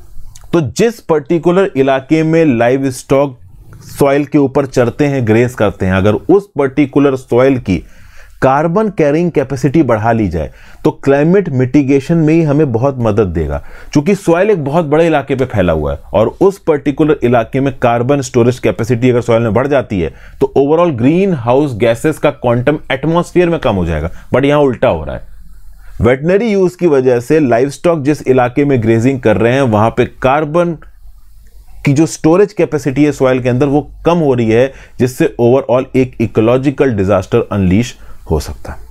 तो जिस पर्टिकुलर इलाके में लाइव स्टॉक सॉइल के ऊपर चढ़ते हैं ग्रेस करते हैं अगर उस पर्टिकुलर सॉइल की कार्बन कैरिंग कैपेसिटी बढ़ा ली जाए तो क्लाइमेट मिटिगेशन में ही हमें बहुत मदद देगा क्योंकि सॉयल एक बहुत बड़े इलाके पे फैला हुआ है और उस पर्टिकुलर इलाके में कार्बन स्टोरेज कैपेसिटी अगर सॉयल में बढ़ जाती है तो ओवरऑल ग्रीन हाउस गैसेस का क्वांटम एटमोसफियर में कम हो जाएगा बट यहाँ उल्टा हो रहा है वेटनरी यूज की वजह से लाइफ स्टॉक जिस इलाके में ग्रेजिंग कर रहे हैं वहां पे कार्बन की जो स्टोरेज कैपेसिटी है सॉयल के अंदर वो कम हो रही है जिससे ओवरऑल एक इकोलॉजिकल डिजास्टर अनलीश हो सकता है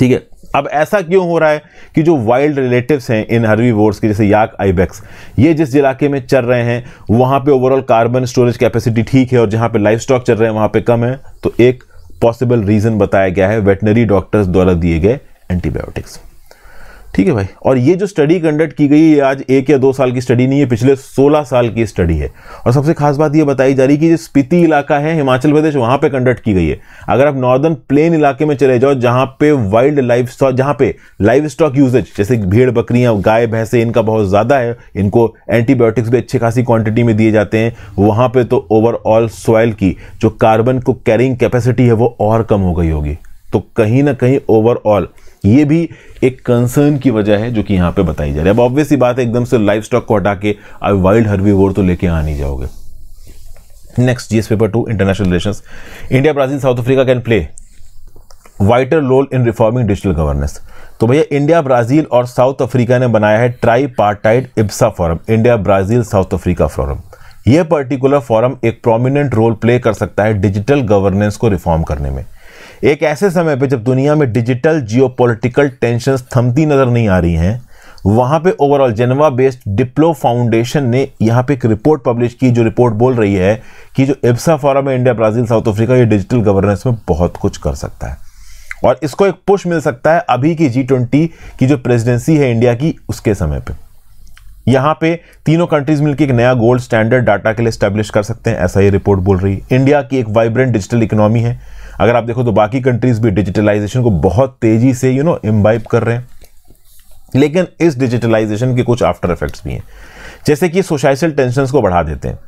ठीक है अब ऐसा क्यों हो रहा है कि जो वाइल्ड रिलेटिव्स हैं इन हरवी वोर्स के जैसे याक आईबेक्स ये जिस इलाके में चल रहे हैं वहां पे ओवरऑल कार्बन स्टोरेज कैपेसिटी ठीक है और जहां पे लाइफ स्टॉक चल रहे हैं वहां पे कम है तो एक पॉसिबल रीज़न बताया गया है वेटनरी डॉक्टर्स द्वारा दिए गए एंटीबायोटिक्स ठीक है भाई और ये जो स्टडी कंडक्ट की गई है आज एक या दो साल की स्टडी नहीं है पिछले 16 साल की स्टडी है और सबसे खास बात ये बताई जा रही है कि जो स्पीति इलाका है हिमाचल प्रदेश वहाँ पे कंडक्ट की गई है अगर आप नॉर्दर्न प्लेन इलाके में चले जाओ जहाँ पे वाइल्ड लाइफ स्टॉक जहाँ पे लाइव स्टॉक यूजेज जैसे भीड़ बकरियाँ गाय भैंसे इनका बहुत ज़्यादा है इनको एंटीबायोटिक्स भी अच्छी खासी क्वांटिटी में दिए जाते हैं वहाँ पर तो ओवरऑल सॉइल की जो कार्बन को कैरिंग कैपेसिटी है वो और कम हो गई होगी तो कहीं ना कहीं ओवरऑल ये भी एक कंसर्न की वजह है जो कि यहां पे बताई जा रही है अब ही बात है एकदम से लाइफ स्टॉक को हटा के अब वाइल्ड वोर तो लेके आ नहीं जाओगे next GS paper two international relation India Brazil South Africa can play wider role in reforming digital governance तो भैया इंडिया ब्राजील और साउथ अफ्रीका ने बनाया है tripartite IBSA forum India Brazil South Africa forum यह particular forum एक prominent role play कर सकता है डिजिटल गवर्नेंस को रिफॉर्म करने में एक ऐसे समय पे जब दुनिया में डिजिटल जियोपॉलिटिकल टेंशन थमती नज़र नहीं आ रही हैं वहां पे overall Geneva based Diplo Foundation ने यहाँ पे एक रिपोर्ट पब्लिश की जो रिपोर्ट बोल रही है कि जो इब्सा फॉरम है इंडिया ब्राज़ील साउथ अफ्रीका ये डिजिटल गवर्नेंस में बहुत कुछ कर सकता है और इसको एक पुश मिल सकता है अभी की जी ट्वेंटी की जो प्रेसिडेंसी है इंडिया की उसके समय पर यहाँ पे तीनों कंट्रीज मिलकर एक नया गोल्ड स्टैंडर्ड डाटा के लिए स्टैब्लिश कर सकते हैं ऐसा ये रिपोर्ट बोल रही है इंडिया की एक वाइब्रेंट डिजिटल इकोनॉमी है अगर आप देखो तो बाकी कंट्रीज़ भी डिजिटलाइजेशन को बहुत तेज़ी से यू नो इम्बाइब कर रहे हैं लेकिन इस डिजिटलाइजेशन के कुछ आफ्टर इफेक्ट्स भी हैं जैसे कि सोशाइसल टेंशन को बढ़ा देते हैं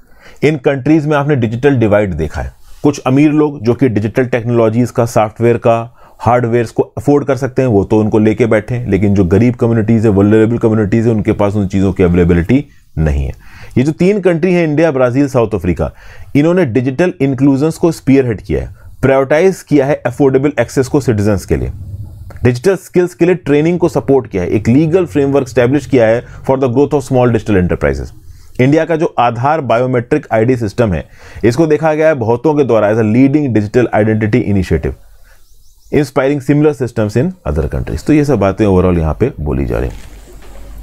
इन कंट्रीज़ में आपने डिजिटल डिवाइड देखा है कुछ अमीर लोग जो कि डिजिटल टेक्नोलॉजीज़ का सॉफ्टवेयर का हार्डवेयर को अफोर्ड कर सकते हैं वो तो उनको लेके बैठे हैं लेकिन जो गरीब कम्युनिटीज़ है वलरेबल कम्युनिटीज़ है उनके पास उन चीज़ों की अवेलेबिलिटी नहीं है ये जो तीन कंट्री हैं इंडिया ब्राज़ील साउथ अफ्रीका इन्होंने डिजिटल इंक्लूजन्स को स्पीयर हेड किया है प्रायोरिटाइज किया है अफोर्डेबल एक्सेस को सिटीजन के लिए डिजिटल स्किल्स के लिए ट्रेनिंग को सपोर्ट किया है एक लीगल फ्रेमवर्क स्टैब्लिश किया है for the growth of small digital enterprises India का जो आधार बायोमेट्रिक आईडी सिस्टम है इसको देखा गया है बहुतों के द्वारा as a leading digital identity initiative inspiring similar systems in other countries तो ये सब बातें ओवरऑल यहाँ पे बोली जा रही हैं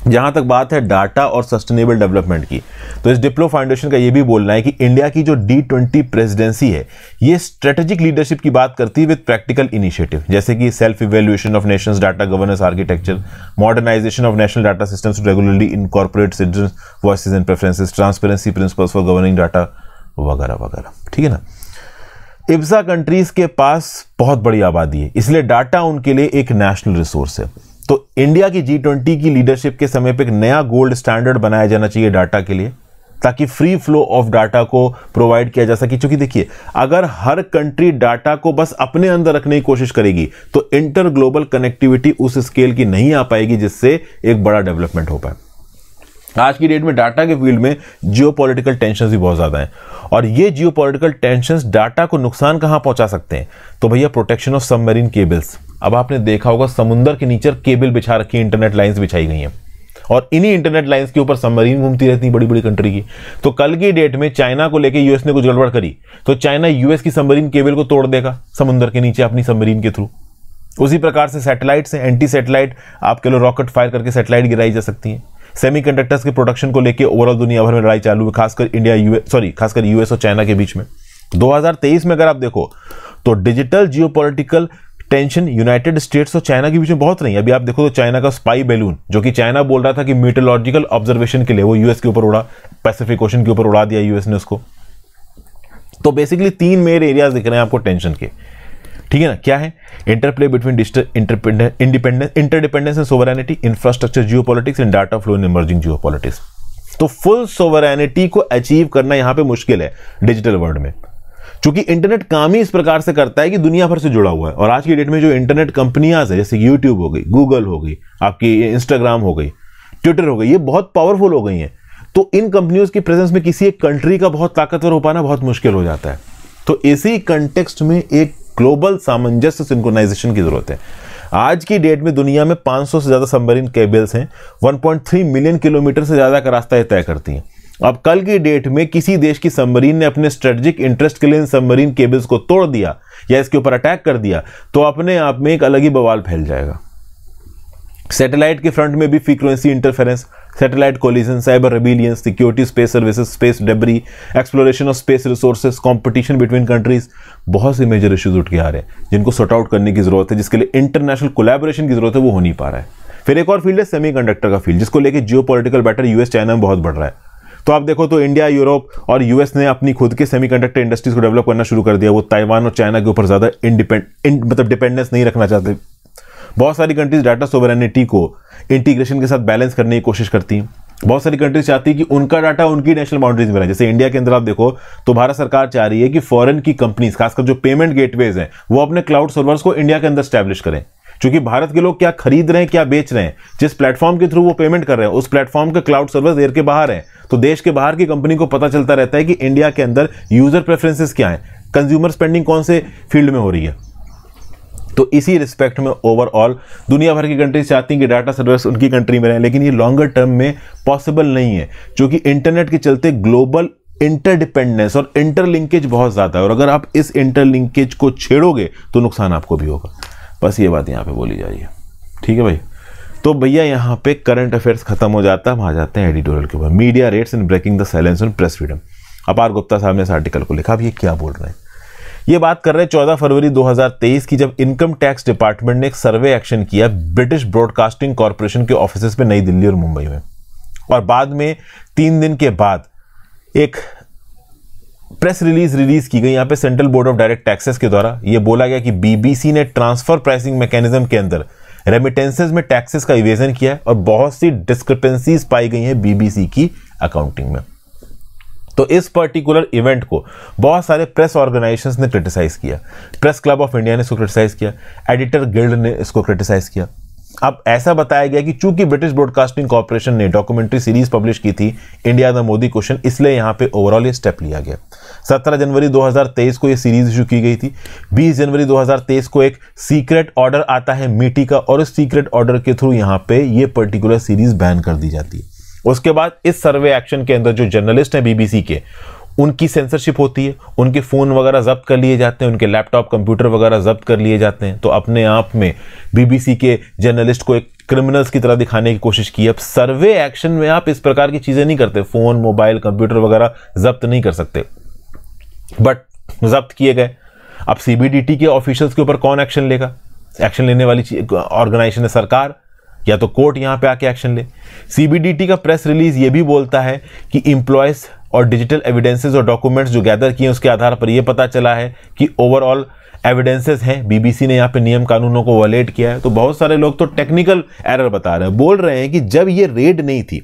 जहाँ तक बात है डाटा और सस्टेनेबल डेवलपमेंट की तो इस डिप्लो फाउंडेशन का ये भी बोलना है कि इंडिया की जो डी ट्वेंटी प्रेसिडेंसी है ये स्ट्रेटेजिक लीडरशिप की बात करती है विद प्रैक्टिकल इनिशिएटिव जैसे कि self evaluation of nations data governance architecture modernisation of national data system regularly incorporate citizen voice and preferences transparency principles for governing data वगैरह वगैरह ठीक है ना इब्सा कंट्रीज के पास बहुत बड़ी आबादी है इसलिए डाटा उनके लिए एक नेशनल रिसोर्स है तो इंडिया की जी ट्वेंटी की लीडरशिप के समय पर एक नया गोल्ड स्टैंडर्ड बनाया जाना चाहिए डाटा के लिए ताकि फ्री फ्लो ऑफ डाटा को प्रोवाइड किया जा सके क्योंकि देखिए अगर हर कंट्री डाटा को बस अपने अंदर रखने की कोशिश करेगी तो इंटर ग्लोबल कनेक्टिविटी उस स्केल की नहीं आ पाएगी जिससे एक बड़ा डेवलपमेंट हो पाए आज की डेट में डाटा के फील्ड में जियो पोलिटिकल टेंशन भी बहुत ज़्यादा हैं और ये जियो पोलिटिकल टेंशन डाटा को नुकसान कहाँ पहुँचा सकते हैं तो भैया प्रोटेक्शन ऑफ सबमरीन केबल्स अब आपने देखा होगा समुंदर के नीचे केबल बिछा रखी इंटरनेट लाइन्स बिछाई गई हैं और इन्हीं इंटरनेट लाइंस के ऊपर सबमरीन घूमती रहती है बड़ी बड़ी कंट्री की तो कल की डेट में चाइना को लेकर यूएस ने कुछ गड़बड़ करी तो चाइना यूएस की सबमरीन केबल को तोड़ देगा समुद्र के नीचे अपनी सबमरीन के थ्रू उसी प्रकार से सैटेलाइट से एंटी सैटेलाइट आप कह लो रॉकेट फायर करके सैटेलाइट गिराई जा सकती है सेमीकंडक्टर्स के प्रोडक्शन को लेकर ओवरऑल दुनिया भर में लड़ाई चालू है खासकर इंडिया यूएस सॉरी खासकर यूएस और चाइना के बीच में 2023 में अगर आप देखो तो digital geo tension United States और चाइना के बीच में बहुत नहीं अभी आप देखो तो चाइना का स्पाई बैलून जो कि चाइना बोल रहा था कि मीटोलॉजिकल ऑब्जर्वेशन के लिए वो यूएस के ऊपर उड़ा पैसिफिक ओशन के ऊपर उड़ा दिया यूएस ने उसको तो बेसिकली तीन मेन एरियाज दिख रहे हैं आपको टेंशन के ठीक है ना क्या है interplay between independence interdependence and sovereignty infrastructure geopolitics and data flow in emerging geopolitics तो फुल सोवरेनिटी को अचीव करना यहां पे मुश्किल है डिजिटल वर्ल्ड में क्योंकि इंटरनेट काम ही इस प्रकार से करता है कि दुनिया भर से जुड़ा हुआ है और आज की डेट में जो इंटरनेट कंपनियाज है जैसे यूट्यूब हो गई गूगल हो गई आपकी इंस्टाग्राम हो गई ट्विटर हो गई ये बहुत पावरफुल हो गई हैं तो इन कंपनियों की प्रेजेंस में किसी एक कंट्री का बहुत ताकतवर हो पाना बहुत मुश्किल हो जाता है तो इसी कंटेक्स्ट में एक ग्लोबल सामंजस्य सिंक्रोनाइजेशन की जरूरत है आज की डेट में दुनिया में 500 से ज़्यादा सबमरीन केबल्स हैं 1.3 मिलियन किलोमीटर से ज़्यादा का रास्ता तय करती हैं अब कल की डेट में किसी देश की सबमरीन ने अपने स्ट्रेटजिक इंटरेस्ट के लिए इन सबमरीन केबल्स को तोड़ दिया या इसके ऊपर अटैक कर दिया तो अपने आप में एक अलग ही बवाल फैल जाएगा सैटेलाइट के फ्रंट में भी frequency interference satellite collision cyber resilience security space services space debris exploration of space resources competition between countries बहुत से मेजर इश्यूज उठ के आ रहे हैं जिनको सॉर्ट आउट करने की जरूरत है जिसके लिए इंटरनेशनल कोलेबोरेशन की जरूरत है वो हो नहीं पा रहा है फिर एक और फील्ड है सेमी कंडक्टर का फील्ड जिसको लेकर geopolitical battle US China में बहुत बढ़ रहा है तो आप देखो तो इंडिया यूरोप और यूएस ने अपनी खुद के सेमी कंडक्टर इंडस्ट्रीज को डेवलप करना शुरू कर दिया वो ताइवान और चाइना के ऊपर ज़्यादा इंडिपेंड मतलब डिपेंडेंस नहीं रखना चाहते बहुत सारी कंट्रीज डाटा सोवरेनिटी को इंटीग्रेशन के साथ बैलेंस करने की कोशिश करती हैं बहुत सारी कंट्रीज चाहती है कि उनका डाटा उनकी नेशनल बाउंड्रीज में रहे जैसे इंडिया के अंदर आप देखो तो भारत सरकार चाह रही है कि फॉरेन की कंपनीज खासकर जो पेमेंट गेटवेज हैं वो अपने क्लाउड सर्वर्स को इंडिया के अंदर स्टैब्लिश करें क्योंकि भारत के लोग क्या खरीद रहे हैं क्या बेच रहे हैं जिस प्लेटफॉर्म के थ्रू वो पेमेंट कर रहे हैं उस प्लेटफॉर्म के क्लाउड सर्वर देर के बाहर है तो देश के बाहर की कंपनी को पता चलता रहता है कि इंडिया के अंदर यूजर प्रेफरेंसेस क्या हैं कंज्यूमर स्पेंडिंग कौन से फील्ड में हो रही है तो इसी रिस्पेक्ट में ओवरऑल दुनिया भर की कंट्रीज चाहती हैं कि डाटा सर्विस उनकी कंट्री में रहें लेकिन ये लॉन्गर टर्म में पॉसिबल नहीं है क्योंकि इंटरनेट के चलते ग्लोबल इंटरडिपेंडेंस और इंटरलिंकेज बहुत ज़्यादा है और अगर आप इस इंटरलिंकेज को छेड़ोगे तो नुकसान आपको भी होगा बस ये बात यहाँ पे बोली जाइए ठीक है भाई तो भैया यहाँ पे करंट अफेयर्स खत्म हो जाता है हम आ जाते हैं एडिटोरियल के ऊपर media rates in breaking the silence on press freedom Apar Gupta साहब ने इस आर्टिकल को लिखा अब ये क्या बोल रहे हैं ये बात कर रहे हैं चौदह फरवरी 2023 की जब इनकम टैक्स डिपार्टमेंट ने एक सर्वे एक्शन किया ब्रिटिश ब्रॉडकास्टिंग कॉरपोरेशन के ऑफिस पे नई दिल्ली और मुंबई में और बाद में तीन दिन के बाद एक प्रेस रिलीज रिलीज की गई यहाँ पे Central Board of Direct Taxes के द्वारा यह बोला गया कि बीबीसी ने ट्रांसफर प्राइसिंग मैकेनिज्म के अंदर रेमिटेंसेज में टैक्सेस का इवेजन किया है और बहुत सी डिस्क्रिपेंसीज पाई गई हैं बीबीसी की अकाउंटिंग में तो इस पर्टिकुलर इवेंट को बहुत सारे प्रेस ऑर्गेनाइजेशन ने क्रिटिसाइज किया प्रेस क्लब ऑफ इंडिया ने इसको क्रिटिसाइज किया एडिटर गिल्ड ने इसको क्रिटिसाइज किया अब ऐसा बताया गया कि चूंकि ब्रिटिश ब्रॉडकास्टिंग कॉरपोरेशन ने डॉक्यूमेंट्री सीरीज पब्लिश की थी इंडिया द मोदी क्वेश्चन इसलिए यहां पे ओवरऑल ये स्टेप लिया गया 17 जनवरी 2023 को ये सीरीज इशू की गई थी 20 जनवरी 2023 को एक सीक्रेट ऑर्डर आता है मीटी का और इस सीक्रेट ऑर्डर के थ्रू यहाँ पे ये पर्टिकुलर सीरीज बैन कर दी जाती है उसके बाद इस सर्वे एक्शन के अंदर जो जर्नलिस्ट हैं बीबीसी के उनकी सेंसरशिप होती है उनके फ़ोन वगैरह जब्त कर लिए जाते हैं उनके लैपटॉप कंप्यूटर वगैरह जब्त कर लिए जाते हैं तो अपने आप में बीबीसी के जर्नलिस्ट को एक क्रिमिनल्स की तरह दिखाने की कोशिश की अब सर्वे एक्शन में आप इस प्रकार की चीज़ें नहीं करते फ़ोन मोबाइल कंप्यूटर वगैरह जब्त नहीं कर सकते बट जब्त किए गए अब सी के ऑफिशियल्स के ऊपर कौन एक्शन लेगा एक्शन लेने वाली ऑर्गेनाइजेशन है सरकार या तो कोर्ट यहाँ पे आके एक्शन ले सीबीडीटी का प्रेस रिलीज ये भी बोलता है कि इम्प्लॉयज़ और डिजिटल एविडेंसेस और डॉक्यूमेंट्स जो गैदर किए उसके आधार पर यह पता चला है कि ओवरऑल एविडेंसेस हैं बीबीसी ने यहाँ पे नियम कानूनों को वॉलेट किया है तो बहुत सारे लोग तो टेक्निकल एरर बता रहे हैं बोल रहे हैं कि जब ये रेड नहीं थी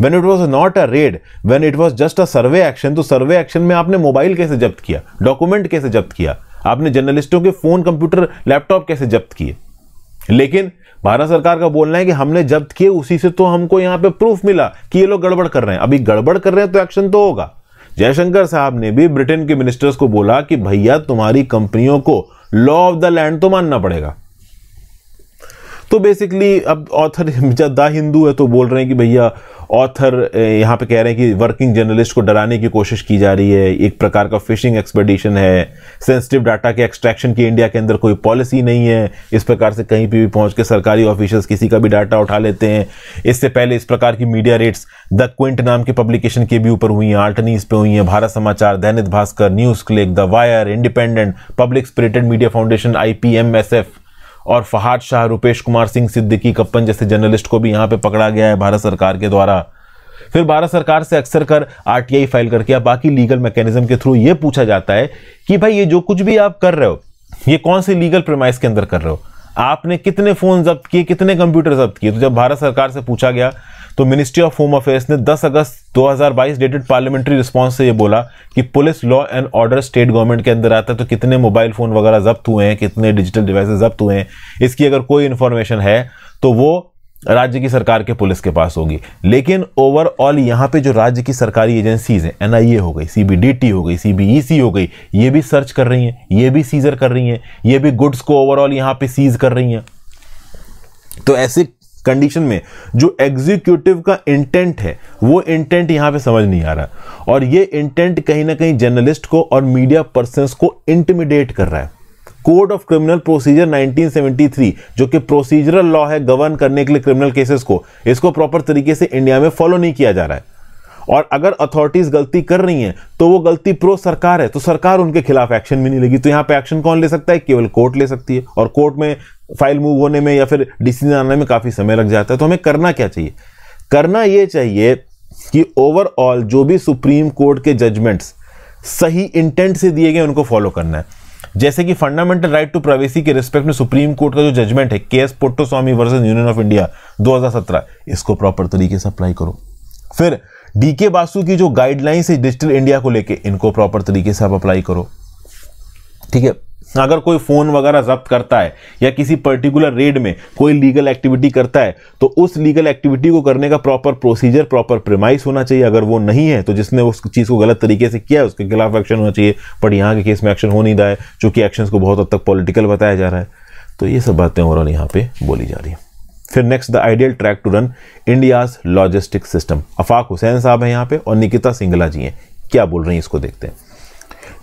when it was not a raid when it was just a survey action तो सर्वे एक्शन में आपने मोबाइल कैसे जब्त किया डॉक्यूमेंट कैसे जब्त किया आपने जर्नलिस्टों के फ़ोन कंप्यूटर लैपटॉप कैसे जब्त किए लेकिन भारत सरकार का बोलना है कि हमने जब्त किए उसी से तो हमको यहां पे प्रूफ मिला कि ये लोग गड़बड़ कर रहे हैं अभी गड़बड़ कर रहे हैं तो एक्शन तो होगा जयशंकर साहब ने भी ब्रिटेन के मिनिस्टर्स को बोला कि भैया तुम्हारी कंपनियों को लॉ ऑफ द लैंड तो मानना पड़ेगा तो बेसिकली अब ऑथर जब द हिंदू है तो बोल रहे हैं कि भैया ऑथर यहाँ पे कह रहे हैं कि वर्किंग जर्नलिस्ट को डराने की कोशिश की जा रही है एक प्रकार का फिशिंग एक्सपेडिशन है सेंसिटिव डाटा के एक्सट्रैक्शन की इंडिया के अंदर कोई पॉलिसी नहीं है इस प्रकार से कहीं पर भी पहुँच के सरकारी ऑफिशल्स किसी का भी डाटा उठा लेते हैं इससे पहले इस प्रकार की मीडिया रेट्स द क्विंट नाम के पब्लिकेशन के भी ऊपर हुई हैं आल्टनीस पे हुई हैं Bharat Samachar Dainik Bhaskar News Click the Wire Independent Public Spirited Media Foundation I P M S F और फहाद शाह रुपेश कुमार सिंह सिद्दीकी कप्पन जैसे जर्नलिस्ट को भी यहाँ पे पकड़ा गया है भारत सरकार के द्वारा फिर भारत सरकार से अक्सर कर आरटीआई फाइल करके या बाकी लीगल मैकेनिज्म के थ्रू ये पूछा जाता है कि भाई ये जो कुछ भी आप कर रहे हो ये कौन से लीगल प्रमाइस के अंदर कर रहे हो आपने कितने फोन जब्त किए कितने कंप्यूटर जब्त किए तो जब भारत सरकार से पूछा गया तो मिनिस्ट्री ऑफ होम अफेयर्स ने 10 अगस्त 2022 डेटेड पार्लियामेंट्री रिस्पांस से ये बोला कि police law and order state government के अंदर आता है तो कितने मोबाइल फोन वगैरह जब्त हुए हैं कितने डिजिटल डिवाइस जब्त हुए हैं इसकी अगर कोई इन्फॉर्मेशन है तो वो राज्य की सरकार के पुलिस के पास होगी लेकिन ओवरऑल यहाँ पे जो राज्य की सरकारी एजेंसीज हैं एनआईए हो गई सीबीडीटी हो गई सीबीईसी e हो गई ये भी सर्च कर रही हैं ये भी सीजर कर रही हैं ये भी गुड्स को ओवरऑल यहाँ पे सीज कर रही हैं तो ऐसे कंडीशन में जो एग्जीक्यूटिव का इंटेंट है वो इंटेंट यहाँ पे समझ नहीं आ रहा और ये इंटेंट कहीं ना कहीं जर्नलिस्ट को और मीडिया पर्सन को इंटिमिडेट कर रहा है कोड ऑफ क्रिमिनल प्रोसीजर 1973 जो कि प्रोसीजरल लॉ है गवर्न करने के लिए क्रिमिनल केसेस को इसको प्रॉपर तरीके से इंडिया में फॉलो नहीं किया जा रहा है और अगर अथॉरिटीज गलती कर रही हैं तो वो गलती प्रो सरकार है तो सरकार उनके खिलाफ एक्शन भी नहीं लेगी तो यहाँ पे एक्शन कौन ले सकता है केवल कोर्ट ले सकती है और कोर्ट में फाइल मूव होने में या फिर डिसीजन आने में काफ़ी समय लग जाता है तो हमें करना क्या चाहिए करना ये चाहिए कि ओवरऑल जो भी सुप्रीम कोर्ट के जजमेंट्स सही इंटेंट से दिए गए उनको फॉलो करना है जैसे कि फंडामेंटल राइट टू प्राइवेसी के रिस्पेक्ट में सुप्रीम कोर्ट का जो जजमेंट है K S Puttaswamy Swamy versus Union of India 2017 इसको प्रॉपर तरीके से अप्लाई करो फिर डीके बासु की जो गाइडलाइंस है डिजिटल इंडिया को लेके इनको प्रॉपर तरीके से आप अप्लाई करो ठीक है अगर कोई फ़ोन वगैरह जब्त करता है या किसी पर्टिकुलर रेड में कोई लीगल एक्टिविटी करता है तो उस लीगल एक्टिविटी को करने का प्रॉपर प्रोसीजर प्रॉपर प्रेमाइस होना चाहिए अगर वो नहीं है तो जिसने उस चीज़ को गलत तरीके से किया है उसके खिलाफ एक्शन होना चाहिए बट यहाँ के केस में एक्शन हो नहीं रहा है चूँकि एक्शन को बहुत हद तक पॉलिटिकल बताया जा रहा है तो ये सब बातें ओवरऑल यहाँ पर बोली जा रही है फिर next the ideal track to run India's logistic system Afaq Hussain साहब हैं यहाँ पे और निकिता सिंगला जी हैं क्या बोल रही हैं इसको देखते हैं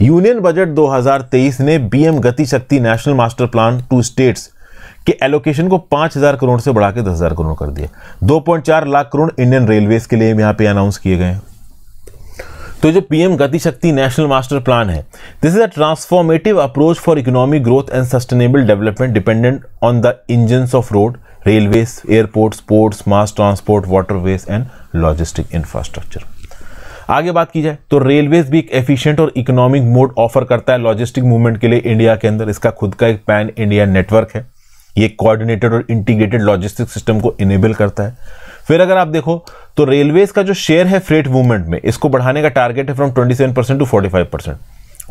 यूनियन बजट 2023 ने PM Gati Shakti national master plan to states के एलोकेशन को 5000 करोड़ से बढ़ा के दस करोड़ कर दिया 2.4 लाख करोड़ इंडियन रेलवेज के लिए यहाँ पे अनाउंस किए गए हैं तो जो PM Gatishakti national master plan है this is a transformative approach for economic growth and sustainable development dependent on the engine of road railways airport ports mass transport waterways and logistic infrastructure आगे बात की जाए तो रेलवेज भी एक efficient और economic mode offer करता है लॉजिस्टिक मूवमेंट के लिए इंडिया के अंदर इसका खुद का एक पैन इंडिया नेटवर्क है ये कोऑर्डिनेटेड और इंटीग्रेटेड लॉजिस्टिक सिस्टम को इनेबल करता है फिर अगर आप देखो तो रेलवेज का जो शेयर है फ्रेट मूवमेंट में इसको बढ़ाने का टारगेट है फ्रॉम 27 परसेंट टू 45 परसेंट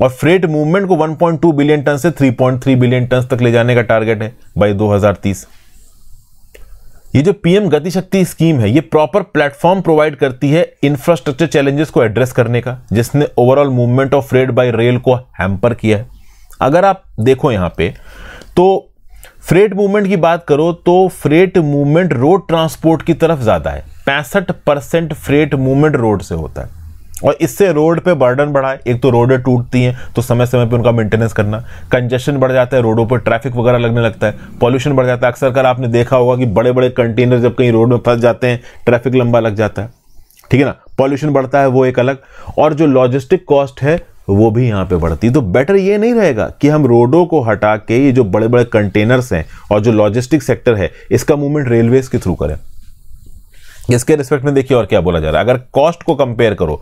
और फ्रेट मूवमेंट को 1.2 बिलियन टन से 3.3 बिलियन टन तक ले जाने का टारगेट है बाई 2030 ये जो पीएम गतिशक्ति स्कीम है ये प्रॉपर प्लेटफॉर्म प्रोवाइड करती है इंफ्रास्ट्रक्चर चैलेंजेस को एड्रेस करने का जिसने overall movement of freight by rail को हैम्पर किया है अगर आप देखो यहां पे तो फ्रेट मूवमेंट की बात करो तो फ्रेट मूवमेंट रोड ट्रांसपोर्ट की तरफ ज़्यादा है पैंसठ परसेंट फ्रेट मूवमेंट रोड से होता है और इससे रोड पे बर्डन बढ़ा है एक तो रोडें टूटती हैं तो समय समय पे उनका मेंटेनेंस करना कंजेशन बढ़ जाता है रोडों पर ट्रैफिक वगैरह लगने लगता है पॉल्यूशन बढ़ जाता है अक्सर कर आपने देखा होगा कि बड़े बड़े कंटेनर जब कहीं रोड में फंस जाते हैं ट्रैफिक लंबा लग जाता है ठीक है ना पॉल्यूशन बढ़ता है वो एक अलग और जो लॉजिस्टिक कॉस्ट है वो भी यहाँ पे बढ़ती तो बेटर ये नहीं रहेगा कि हम रोडों को हटा के ये जो बड़े बड़े कंटेनर्स हैं और जो लॉजिस्टिक सेक्टर है इसका मूवमेंट रेलवेज के थ्रू करें इसके रिस्पेक्ट में देखिए और क्या बोला जा रहा है अगर कॉस्ट को कंपेयर करो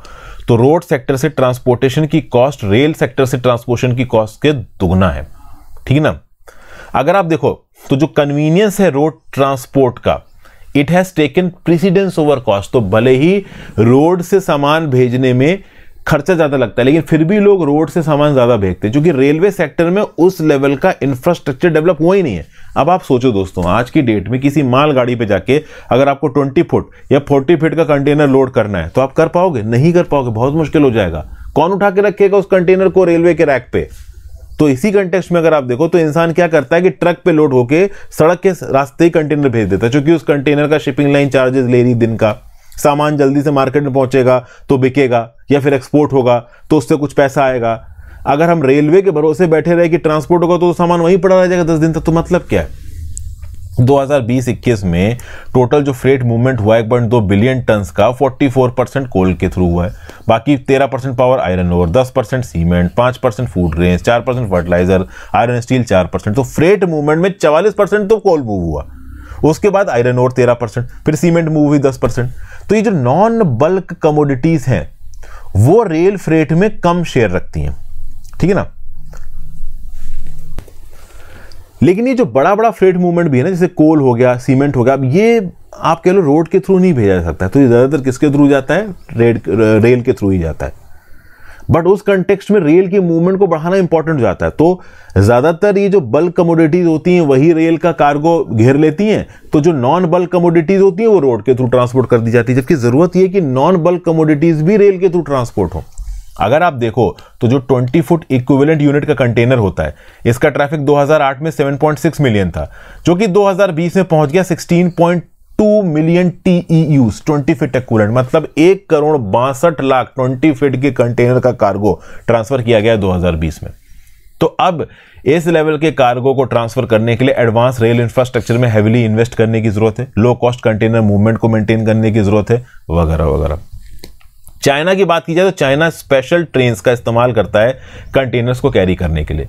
तो रोड सेक्टर से ट्रांसपोर्टेशन की कॉस्ट रेल सेक्टर से ट्रांसपोर्टेशन की कॉस्ट के दुगना है ठीक है ना अगर आप देखो तो जो कन्वीनियंस है रोड ट्रांसपोर्ट का it has taken precedence over cost तो भले ही रोड से सामान भेजने में खर्चा ज़्यादा लगता है लेकिन फिर भी लोग रोड से सामान ज़्यादा भेजते हैं क्योंकि रेलवे सेक्टर में उस लेवल का इंफ्रास्ट्रक्चर डेवलप हुआ ही नहीं है अब आप सोचो दोस्तों आज की डेट में किसी माल गाड़ी पे जाके अगर आपको 20 फुट या 40 फीट का कंटेनर लोड करना है तो आप कर पाओगे नहीं कर पाओगे बहुत मुश्किल हो जाएगा कौन उठा के रखेगा उस कंटेनर को रेलवे के रैक पे तो इसी कंटेक्स्ट में अगर आप देखो तो इंसान क्या करता है कि ट्रक पे लोड होके सड़क के रास्ते ही कंटेनर भेज देता है क्योंकि उस कंटेनर का शिपिंग लाइन चार्जेस ले रही दिन का सामान जल्दी से मार्केट में पहुंचेगा तो बिकेगा या फिर एक्सपोर्ट होगा तो उससे कुछ पैसा आएगा अगर हम रेलवे के भरोसे बैठे रहे कि ट्रांसपोर्ट होगा तो सामान वहीं पड़ा रह जाएगा दस दिन तक तो मतलब क्या है 2020-21 में टोटल जो फ्रेट मूवमेंट हुआ एक पॉइंट दो बिलियन टन का 44 परसेंट कोल के थ्रू हुआ है बाकी 13 percent power iron ore 10 percent cement 5 percent food range 4 percent fertiliser iron steel 4 percent तो फ्रेट मूवमेंट में 44 परसेंट तो कोल मूव हुआ उसके बाद आयरन और तेरह परसेंट फिर सीमेंट मूव भी दस परसेंट तो ये जो नॉन बल्क कमोडिटीज़ हैं वो रेल फ्रेट में कम शेयर रखती हैं ठीक है ना लेकिन ये जो बड़ा बड़ा फ्रेट मूवमेंट भी है ना जैसे कोल हो गया सीमेंट हो गया अब ये आप कह लो रोड के थ्रू नहीं भेजा जा सकता तो ये ज़्यादातर किसके थ्रू जाता है रेल के थ्रू ही जाता है बट उस कंटेक्स में रेल के मूवमेंट को बढ़ाना इंपॉर्टेंट हो जाता है तो ज़्यादातर ये जो बल्क कमोडिटीज़ होती हैं वही रेल का कार्गो घेर लेती हैं तो जो नॉन बल्क कमोडिटीज़ होती हैं वो रोड के थ्रू ट्रांसपोर्ट कर दी जाती है जबकि ज़रूरत यह कि नॉन बल्क कमोडिटीज़ भी रेल के थ्रू ट्रांसपोर्ट हो अगर आप देखो तो जो 20 फुट इक्विवेलेंट यूनिट का कंटेनर होता है इसका ट्रैफिक 2008 में 7.6 मिलियन था जो कि 2020 में पहुंच गया two million TEUs twenty foot act मतलब एक करोड़ बासठ लाख ट्वेंटी फिट के कंटेनर का कार्गो ट्रांसफर किया गया 2020 में तो अब इस लेवल के कार्गो को ट्रांसफर करने के लिए एडवांस रेल इंफ्रास्ट्रक्चर में हैविली इन्वेस्ट करने की जरूरत है लो कॉस्ट कंटेनर मूवमेंट को मेंटेन करने की जरूरत है वगैरह वगैरह चाइना की बात की जाए तो चाइना स्पेशल ट्रेन का इस्तेमाल करता है कंटेनर्स को कैरी करने के लिए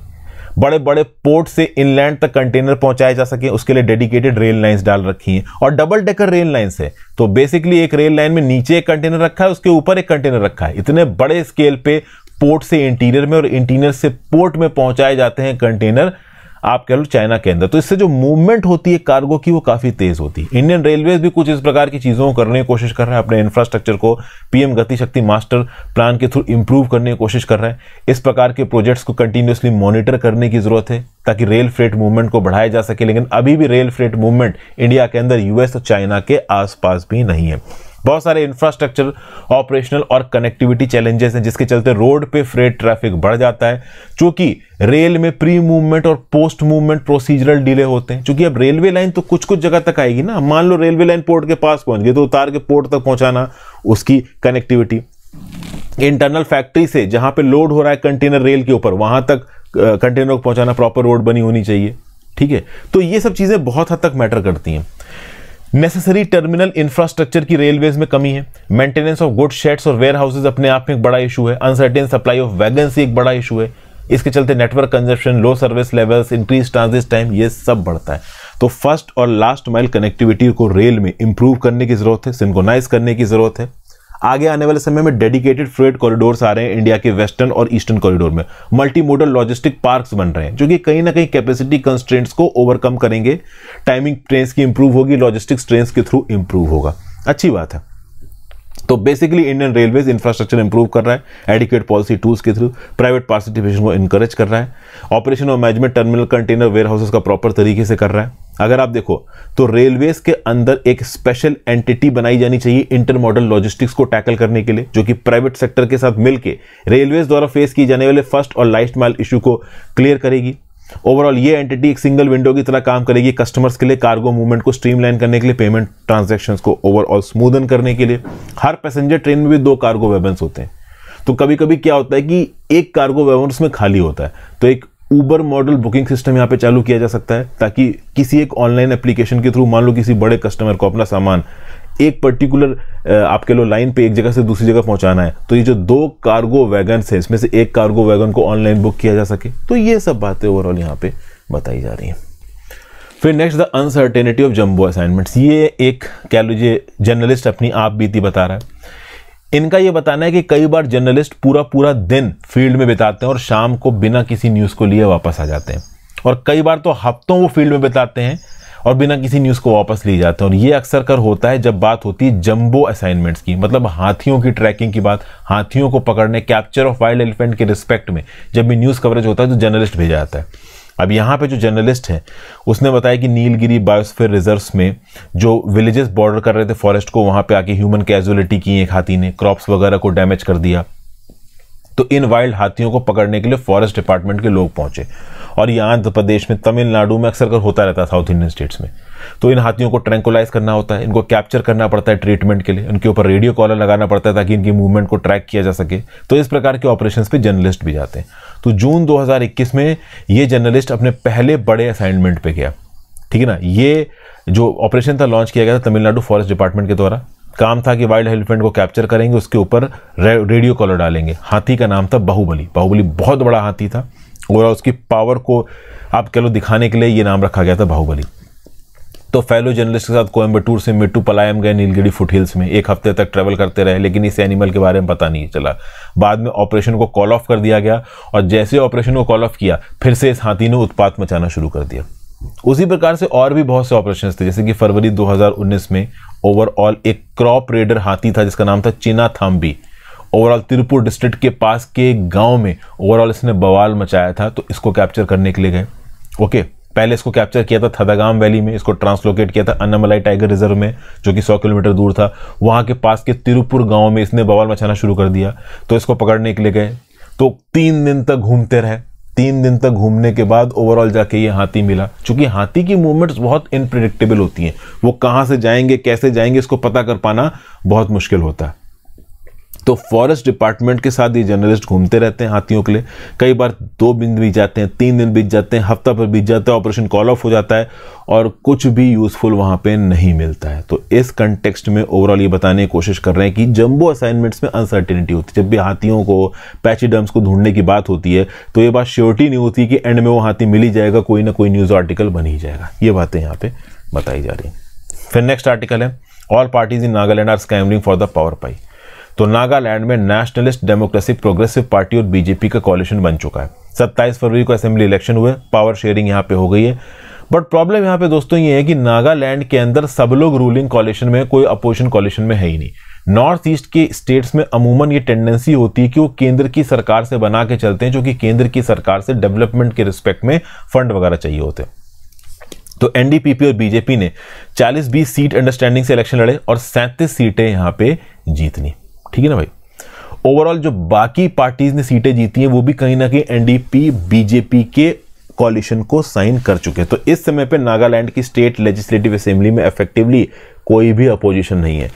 बड़े बड़े पोर्ट से इनलैंड तक कंटेनर पहुंचाए जा सके उसके लिए डेडिकेटेड रेल लाइंस डाल रखी हैं और डबल डेकर रेल लाइंस है तो बेसिकली एक रेल लाइन में नीचे एक कंटेनर रखा है उसके ऊपर एक कंटेनर रखा है इतने बड़े स्केल पे पोर्ट से इंटीरियर में और इंटीरियर से पोर्ट में पहुंचाए जाते हैं कंटेनर आप कह लो चाइना के अंदर तो इससे जो मूवमेंट होती है कार्गो की वो काफ़ी तेज़ होती है इंडियन रेलवे भी कुछ इस प्रकार की चीज़ों को करने की कोशिश कर रहा है अपने इंफ्रास्ट्रक्चर को PM Gati Shakti master plan के थ्रू इम्प्रूव करने की कोशिश कर रहा है इस प्रकार के प्रोजेक्ट्स को कंटिन्यूसली मॉनिटर करने की ज़रूरत है ताकि रेल फ्रेट मूवमेंट को बढ़ाया जा सके लेकिन अभी भी रेल फ्रेट मूवमेंट इंडिया के अंदर यूएस और चाइना के आसपास भी नहीं है बहुत सारे इंफ्रास्ट्रक्चर ऑपरेशनल और कनेक्टिविटी चैलेंजेस हैं जिसके चलते रोड पे फ्रेट ट्रैफिक बढ़ जाता है चूंकि रेल में प्री मूवमेंट और पोस्ट मूवमेंट प्रोसीजरल डिले होते हैं चूंकि अब रेलवे लाइन तो कुछ कुछ जगह तक आएगी ना मान लो रेलवे लाइन पोर्ट के पास पहुंच गई तो उतार के पोर्ट तक पहुंचाना उसकी कनेक्टिविटी इंटरनल फैक्ट्री से जहां पे लोड हो रहा है कंटेनर रेल के ऊपर वहां तक कंटेनर को पहुंचाना प्रॉपर रोड बनी होनी चाहिए ठीक है तो ये सब चीज़ें बहुत हद तक मैटर करती हैं नेसेसरी टर्मिनल इंफ्रास्ट्रक्चर की रेलवेज में कमी है मेंटेनेंस ऑफ गुड शेड्स और वेयर हाउसेज अपने आप में एक बड़ा इशू है अनसर्टेन सप्लाई ऑफ वैगन्सी एक बड़ा इशू है इसके चलते network consumption low service levels increase transit time ये सब बढ़ता है तो फर्स्ट और लास्ट माइल कनेक्टिविटी को रेल में इंप्रूव करने की ज़रूरत है सिंकोनाइज करने की ज़रूरत है आगे आने वाले समय में डेडिकेटेड फ्रेट कॉरिडोर्स आ रहे हैं इंडिया के वेस्टर्न और ईस्टर्न कॉरिडोर में मल्टी मोडल लॉजिस्टिक पार्क बन रहे हैं जो कि कहीं ना कहीं कैपेसिटी कंस्ट्रेंट्स को ओवरकम करेंगे टाइमिंग ट्रेन की इंप्रूव होगी लॉजिस्टिक्स ट्रेन के थ्रू इंप्रूव होगा अच्छी बात है तो basically Indian Railways infrastructure improve कर रहा है एडिकेट पॉलिसी टूल्स के थ्रू प्राइवेट पार्टिसिपेशन को इनकरेज कर रहा है ऑपरेशन और management terminal container warehouses का प्रॉपर तरीके से कर रहा है अगर आप देखो तो रेलवेज के अंदर एक स्पेशल एंटिटी बनाई जानी चाहिए इंटर मॉडल लॉजिस्टिक्स को टैकल करने के लिए जो कि प्राइवेट सेक्टर के साथ मिलकर रेलवेज द्वारा फेस किए जाने वाले फर्स्ट और लास्ट माइल इशू को क्लियर करेगी ओवरऑल ये एंटिटी एक सिंगल विंडो की तरह काम करेगी कस्टमर्स के लिए कार्गो मूवमेंट को स्ट्रीमलाइन करने के लिए पेमेंट ट्रांजेक्शन को ओवरऑल स्मूदन करने के लिए हर पैसेंजर ट्रेन में भी दो कार्गो वेबन होते हैं तो कभी कभी क्या होता है कि एक कार्गो वेबन उसमें खाली होता है तो एक ऊबर मॉडल बुकिंग सिस्टम यहाँ पे चालू किया जा सकता है ताकि किसी एक ऑनलाइन एप्लीकेशन के थ्रू मान लो किसी बड़े कस्टमर को अपना सामान एक पर्टिकुलर आप कह लो लाइन पे एक जगह से दूसरी जगह पहुंचाना है तो ये जो दो कार्गो वैगन है इसमें से एक कार्गो वैगन को ऑनलाइन बुक किया जा सके तो ये सब बातें ओवरऑल यहाँ पे बताई जा रही हैं फिर next the uncertainty of jumbo assignments ये एक कह लीजिए जर्नलिस्ट अपनी आप बीती बता रहा है इनका ये बताना है कि कई बार जर्नलिस्ट पूरा पूरा दिन फील्ड में बिताते हैं और शाम को बिना किसी न्यूज़ को लिए वापस आ जाते हैं और कई बार तो हफ्तों वो फील्ड में बिताते हैं और बिना किसी न्यूज़ को वापस लिए जाते हैं और ये अक्सर कर होता है जब बात होती है जम्बो असाइनमेंट्स की मतलब हाथियों की ट्रैकिंग की बात हाथियों को पकड़ने कैप्चर ऑफ वाइल्ड एलिफेंट के रिस्पेक्ट में जब भी न्यूज़ कवरेज होता है तो जर्नलिस्ट भेजा जाता है अब यहाँ पे जो जर्नलिस्ट है उसने बताया कि नीलगिरी बायोस्फीयर रिजर्व्स में जो विलेजेस बॉर्डर कर रहे थे फॉरेस्ट को वहाँ पे आके ह्यूमन कैजुअलिटी की एक हाथी ने क्रॉप्स वगैरह को डैमेज कर दिया तो इन वाइल्ड हाथियों को पकड़ने के लिए फॉरेस्ट डिपार्टमेंट के लोग पहुंचे और ये आंध्र प्रदेश में तमिलनाडु में अक्सर कर होता रहता साउथ इंडियन स्टेट्स में तो इन हाथियों को ट्रैंकुलाइज करना होता है इनको कैप्चर करना पड़ता है ट्रीटमेंट के लिए उनके ऊपर रेडियो कॉलर लगाना पड़ता है ताकि इनकी मूवमेंट को ट्रैक किया जा सके तो इस प्रकार के ऑपरेशन पर जर्नलिस्ट भी जाते हैं तो जून दो में ये जर्नलिस्ट अपने पहले बड़े असाइनमेंट पर गया ठीक है ना ये जो ऑपरेशन था लॉन्च किया गया था तमिलनाडु फॉरेस्ट डिपार्टमेंट के द्वारा काम था कि वाइल्ड एलिफेंट को कैप्चर करेंगे उसके ऊपर रेडियो कॉलर डालेंगे हाथी का नाम था बाहुबली बाहुबली बहुत बड़ा हाथी था और उसकी पावर को आप कह लो दिखाने के लिए ये नाम रखा गया था बाहुबली तो फेलो जर्नलिस्ट के साथ कोयम्बटूर से मिट्टू पलायम गए नीलगिरी फुट हिल्स में एक हफ्ते तक ट्रैवल करते रहे लेकिन इस एनिमल के बारे में पता नहीं चला बाद में ऑपरेशन को कॉल ऑफ कर दिया गया और जैसे ऑपरेशन को कॉल ऑफ किया फिर से इस हाथी ने उत्पात मचाना शुरू कर दिया उसी प्रकार से और भी बहुत से ऑपरेशन थे जैसे कि फरवरी 2019 में ओवरऑल एक क्रॉप रेडर हाथी था जिसका नाम था चिना थाम्बी ओवरऑल तिरुपुर डिस्ट्रिक्ट के पास के गांव में ओवरऑल इसने बवाल मचाया था तो इसको कैप्चर करने के लिए गए ओके okay. पहले इसको कैप्चर किया था थदागाम वैली में इसको ट्रांसलोकेट किया था अन्नामलाई टाइगर रिजर्व में जो कि 100 किलोमीटर दूर था वहाँ के पास के तिरुपुर गांव में इसने बवाल मचाना शुरू कर दिया तो इसको पकड़ने के लिए गए तो तीन दिन तक घूमते रहे तीन दिन तक घूमने के बाद ओवरऑल जाके ये हाथी मिला चूंकि हाथी की मूवमेंट्स बहुत इनप्रिडिक्टेबल होती हैं वो कहाँ से जाएंगे कैसे जाएंगे इसको पता कर पाना बहुत मुश्किल होता है तो फॉरेस्ट डिपार्टमेंट के साथ ये जर्नलिस्ट घूमते रहते हैं हाथियों के लिए कई बार दो दिन बीत जाते हैं तीन दिन बीत जाते हैं हफ्ता भर बीत जाता है ऑपरेशन कॉल ऑफ हो जाता है और कुछ भी यूज़फुल वहाँ पे नहीं मिलता है तो इस कंटेक्स्ट में ओवरऑल ये बताने की कोशिश कर रहे हैं कि जम्बो असाइनमेंट्स में अनसर्टिनिटी होती है जब भी हाथियों को पैचीडम्स को ढूंढने की बात होती है तो ये बात श्योरिटी नहीं होती कि एंड में वो हाथी मिल ही जाएगा कोई ना कोई न्यूज़ आर्टिकल बन ही जाएगा ये बातें यहाँ पर बताई जा रही हैं फिर नेक्स्ट आर्टिकल है all parties in Nagaland are scrambling for the power pie तो नागालैंड में नेशनलिस्ट डेमोक्रेसी प्रोग्रेसिव पार्टी और बीजेपी का कॉलिशन बन चुका है सत्ताईस फरवरी को असेंबली इलेक्शन हुए पावर शेयरिंग यहाँ पे हो गई है बट प्रॉब्लम यहाँ पे दोस्तों ये है कि नागालैंड के अंदर सब लोग रूलिंग कॉलिशन में कोई अपोजिशन कॉलिशन में है ही नहीं नॉर्थ ईस्ट के स्टेट्स में अमूमन ये टेंडेंसी होती है कि वो केंद्र की सरकार से बना के चलते हैं जो कि केंद्र की सरकार से डेवलपमेंट के रिस्पेक्ट में फंड वगैरह चाहिए होते हैं तो एनडीपीपी और बीजेपी ने 40 बीस सीट अंडरस्टैंडिंग से इलेक्शन लड़े और 37 सीटें यहां पे जीतनी ठीक है ना भाई ओवरऑल जो बाकी पार्टीज ने सीटें जीती हैं वो भी कहीं ना कहीं एनडीपी बीजेपी के कॉलिशन को साइन कर चुके हैं तो इस समय पे नागालैंड की स्टेट लेजिस्लेटिव असेंबली में इफेक्टिवली कोई भी अपोजिशन नहीं है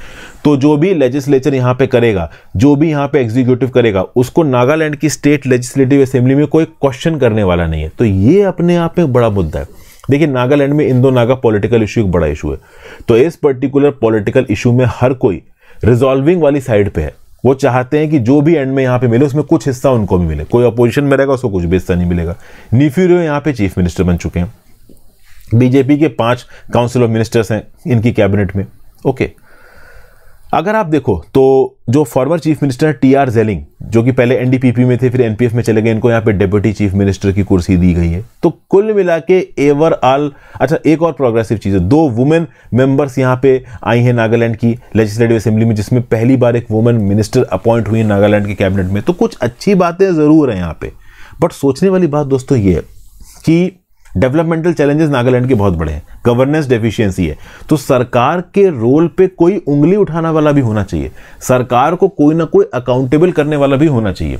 तो जो भी लेजिस्लेचर यहां पे करेगा जो भी यहां पे एग्जीक्यूटिव करेगा उसको नागालैंड की स्टेट लेजिस्लेटिव असेंबली में कोई क्वेश्चन करने वाला नहीं है तो ये अपने आप में बड़ा मुद्दा है देखिए नागालैंड में इंदो नागा पॉलिटिकल इशू एक बड़ा इशू है तो इस पर्टिकुलर पॉलिटिकल इशू में हर कोई रिजॉल्विंग वाली साइड पे है वो चाहते हैं कि जो भी एंड में यहाँ पे मिले उसमें कुछ हिस्सा उनको भी मिले कोई अपोजिशन में रहेगा उसको कुछ भी हिस्सा नहीं मिलेगा नीफ्यूरियो यहाँ पे चीफ मिनिस्टर बन चुके हैं बीजेपी के पांच काउंसिल ऑफ मिनिस्टर्स हैं इनकी कैबिनेट में ओके okay. अगर आप देखो तो जो former chief minister T R Zeliang जो कि पहले एनडीपीपी में थे फिर एनपीएफ में चले गए इनको यहाँ पे डेप्यूटी चीफ मिनिस्टर की कुर्सी दी गई है तो कुल मिला के एवरऑल अच्छा एक और प्रोग्रेसिव चीज़ है दो वुमेन मेंबर्स यहाँ पे आई हैं नागालैंड की लेजिस्लेटिव असेंबली में जिसमें पहली बार एक वुमेन मिनिस्टर अपॉइंट हुई है नागालैंड के कैबिनेट में तो कुछ अच्छी बातें ज़रूर हैं यहाँ पर बट सोचने वाली बात दोस्तों ये है कि डेवलपमेंटल चैलेंजेस नागालैंड के बहुत बड़े हैं गवर्नेंस डेफिशिएंसी है तो सरकार के रोल पे कोई उंगली उठाना वाला भी होना चाहिए सरकार को कोई ना कोई अकाउंटेबल करने वाला भी होना चाहिए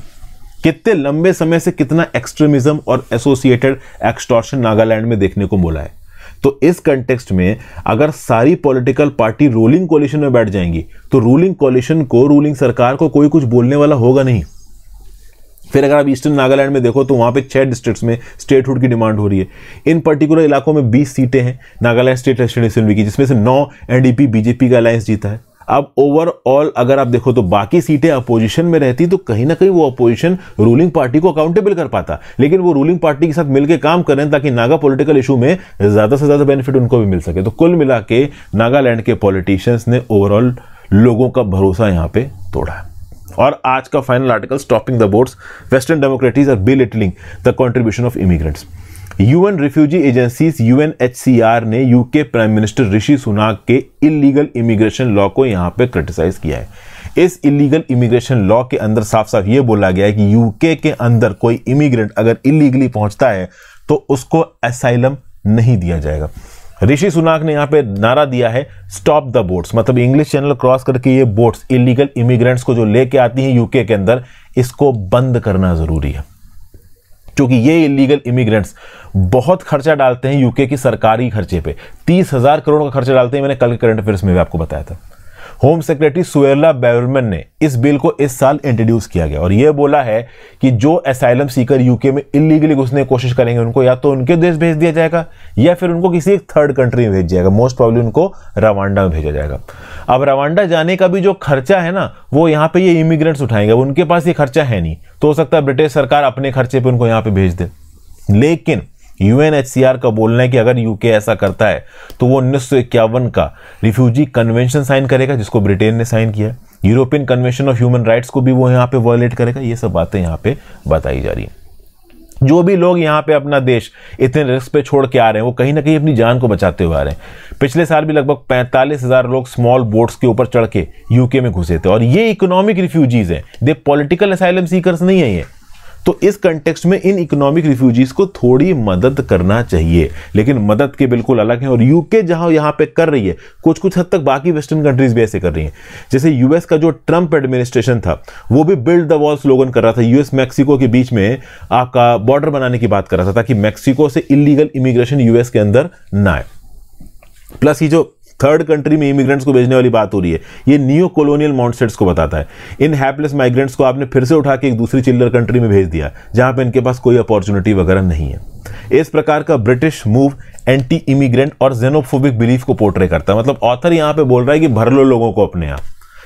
कितने लंबे समय से कितना एक्सट्रीमिज्म और एसोसिएटेड एक्सटॉर्शन नागालैंड में देखने को मिला है तो इस कंटेक्स्ट में अगर सारी पॉलिटिकल पार्टी रूलिंग कोलिशन में बैठ जाएंगी तो रूलिंग कोलिशन को रूलिंग सरकार को कोई कुछ बोलने वाला होगा नहीं फिर अगर आप ईस्टर्न नागालैंड में देखो तो वहाँ पे छह डिस्ट्रिक्ट्स में स्टेटहुड की डिमांड हो रही है इन पर्टिकुलर इलाकों में 20 सीटें हैं नागालैंड स्टेट असेंबली की जिसमें से नौ एनडीपी बीजेपी का अलायंस जीता है अब ओवरऑल अगर आप देखो तो बाकी सीटें अपोजिशन में रहती तो कहीं ना कहीं वो अपोजिशन रूलिंग पार्टी को अकाउंटेबल कर पाता लेकिन वो रूलिंग पार्टी के साथ मिलकर काम करें ताकि नागा पॉलिटिकल इशू में ज़्यादा से ज़्यादा बेनिफिट उनको भी मिल सके तो कुल मिला के नागालैंड के पॉलिटिशियंस ने ओवरऑल लोगों का भरोसा यहाँ पे तोड़ा है और आज का final article stopping the boats western democracies are belittling the contribution of immigrants UN refugee C UNHCR ने UK prime minister Rishi Sunak के इलीगल इमिग्रेशन लॉ को यहाँ पे क्रिटिसाइज किया है इस इलीगल इमिग्रेशन लॉ के अंदर साफ साफ ये बोला गया है कि यूके के अंदर कोई इमिग्रेंट अगर इलीगली पहुंचता है तो उसको असाइलम नहीं दिया जाएगा ऋषि सुनाक ने यहाँ पे नारा दिया है स्टॉप द बोट्स मतलब इंग्लिश चैनल क्रॉस करके ये बोट्स इलीगल इमिग्रेंट्स को जो लेके आती हैं यूके के अंदर इसको बंद करना ज़रूरी है क्योंकि ये इलीगल इमिग्रेंट्स बहुत खर्चा डालते हैं यूके की सरकारी खर्चे पे तीस हज़ार करोड़ का खर्चा डालते हैं मैंने कल करंट अफेयर्स में भी आपको बताया था होम सेक्रेटरी सुएला बैरमन ने इस बिल को इस साल इंट्रोड्यूस किया गया और यह बोला है कि जो एसाइलम सीकर यूके में इलीगली घुसने की कोशिश करेंगे उनको या तो उनके देश भेज दिया जाएगा या फिर उनको किसी एक थर्ड कंट्री में भेज जाएगा मोस्ट प्रॉब्लम उनको रवांडा में भेजा जाएगा अब रवांडा जाने का भी जो खर्चा है ना वो यहाँ पे ये इमिग्रेंट्स उठाएंगे उनके पास ये खर्चा है नहीं तो हो सकता है ब्रिटिश सरकार अपने खर्चे पर उनको यहाँ पे भेज दे लेकिन यूएनएचसीआर का बोलना है कि अगर यूके ऐसा करता है तो वो उन्नीस का रिफ्यूजी कन्वेंशन साइन करेगा जिसको ब्रिटेन ने साइन किया European convention of human rights को भी वो यहाँ पे वायलेट करेगा ये सब बातें यहाँ पे बताई जा रही हैं जो भी लोग यहाँ पे अपना देश इतने रिस्क पे छोड़ के आ रहे हैं वो कहीं ना कहीं अपनी जान को बचाते हुए आ रहे हैं पिछले साल भी लगभग पैंतालीस हज़ार लोग स्मॉल बोट्स के ऊपर चढ़ के यूके में घुसे थे और ये इकोनॉमिक रिफ्यूजीज हैं दे पॉलिटिकल असाइलम सीकर्स नहीं है ये तो इस कंटेक्स्ट में इन इकोनॉमिक रिफ्यूजीज को थोड़ी मदद करना चाहिए लेकिन मदद के बिल्कुल अलग है और यूके जहां यहां पे कर रही है कुछ कुछ हद तक बाकी वेस्टर्न कंट्रीज भी ऐसे कर रही हैं जैसे यूएस का जो ट्रंप एडमिनिस्ट्रेशन था वो भी बिल्ड द वॉल स्लोगन कर रहा था यूएस मैक्सिको के बीच में आपका बॉर्डर बनाने की बात कर रहा था ताकि मैक्सिको से इलीगल इमिग्रेशन यूएस के अंदर ना आए प्लस ये जो थर्ड कंट्री में इमिग्रेंट्स को भेजने वाली बात हो रही है ये न्यू कॉलोनियल मॉन्स्टेट्स को बताता है इन हैपलेस माइग्रेंट्स को आपने फिर से उठा के एक दूसरी चिल्डर कंट्री में भेज दिया जहां पर इनके पास कोई अपॉर्चुनिटी वगैरह नहीं है इस प्रकार का ब्रिटिश मूव एंटी इमिग्रेंट और जेनोफोबिक बिलीफ को पोर्ट्रे करता है मतलब ऑथर यहां पे बोल रहा है कि भर लो लोगों को अपने आप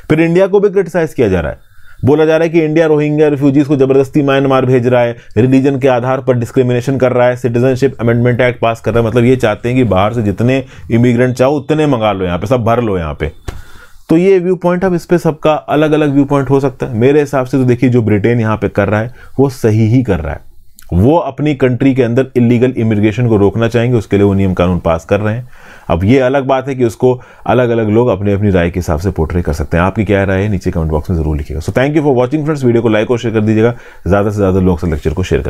फिर इंडिया को भी क्रिटिसाइज किया जा रहा है बोला जा रहा है कि इंडिया रोहिंग्या रिफ्यूजीज को जबरदस्ती म्यांमार भेज रहा है रिलीजन के आधार पर डिस्क्रिमिनेशन कर रहा है सिटीजनशिप अमेंडमेंट एक्ट पास कर रहा है मतलब ये चाहते हैं कि बाहर से जितने इमिग्रेंट चाहो उतने मंगा लो यहाँ पे सब भर लो यहाँ पे तो ये व्यू पॉइंट अब इस पर सबका अलग अलग व्यू पॉइंट हो सकता है मेरे हिसाब से तो देखिए जो ब्रिटेन यहाँ पे कर रहा है वो सही ही कर रहा है वो अपनी कंट्री के अंदर इलीगल इमिग्रेशन को रोकना चाहेंगे उसके लिए वो नियम कानून पास कर रहे हैं अब ये अलग बात है कि उसको अलग अलग लोग अपने अपनी राय के हिसाब से पोर्ट्रे कर सकते हैं आपकी क्या राय है नीचे कमेंट बॉक्स में जरूर लिखिएगा so thank you for watching friends video को लाइक और शेयर कर दीजिएगा ज़्यादा से ज़्यादा लोग लेक्चर को शेयर करें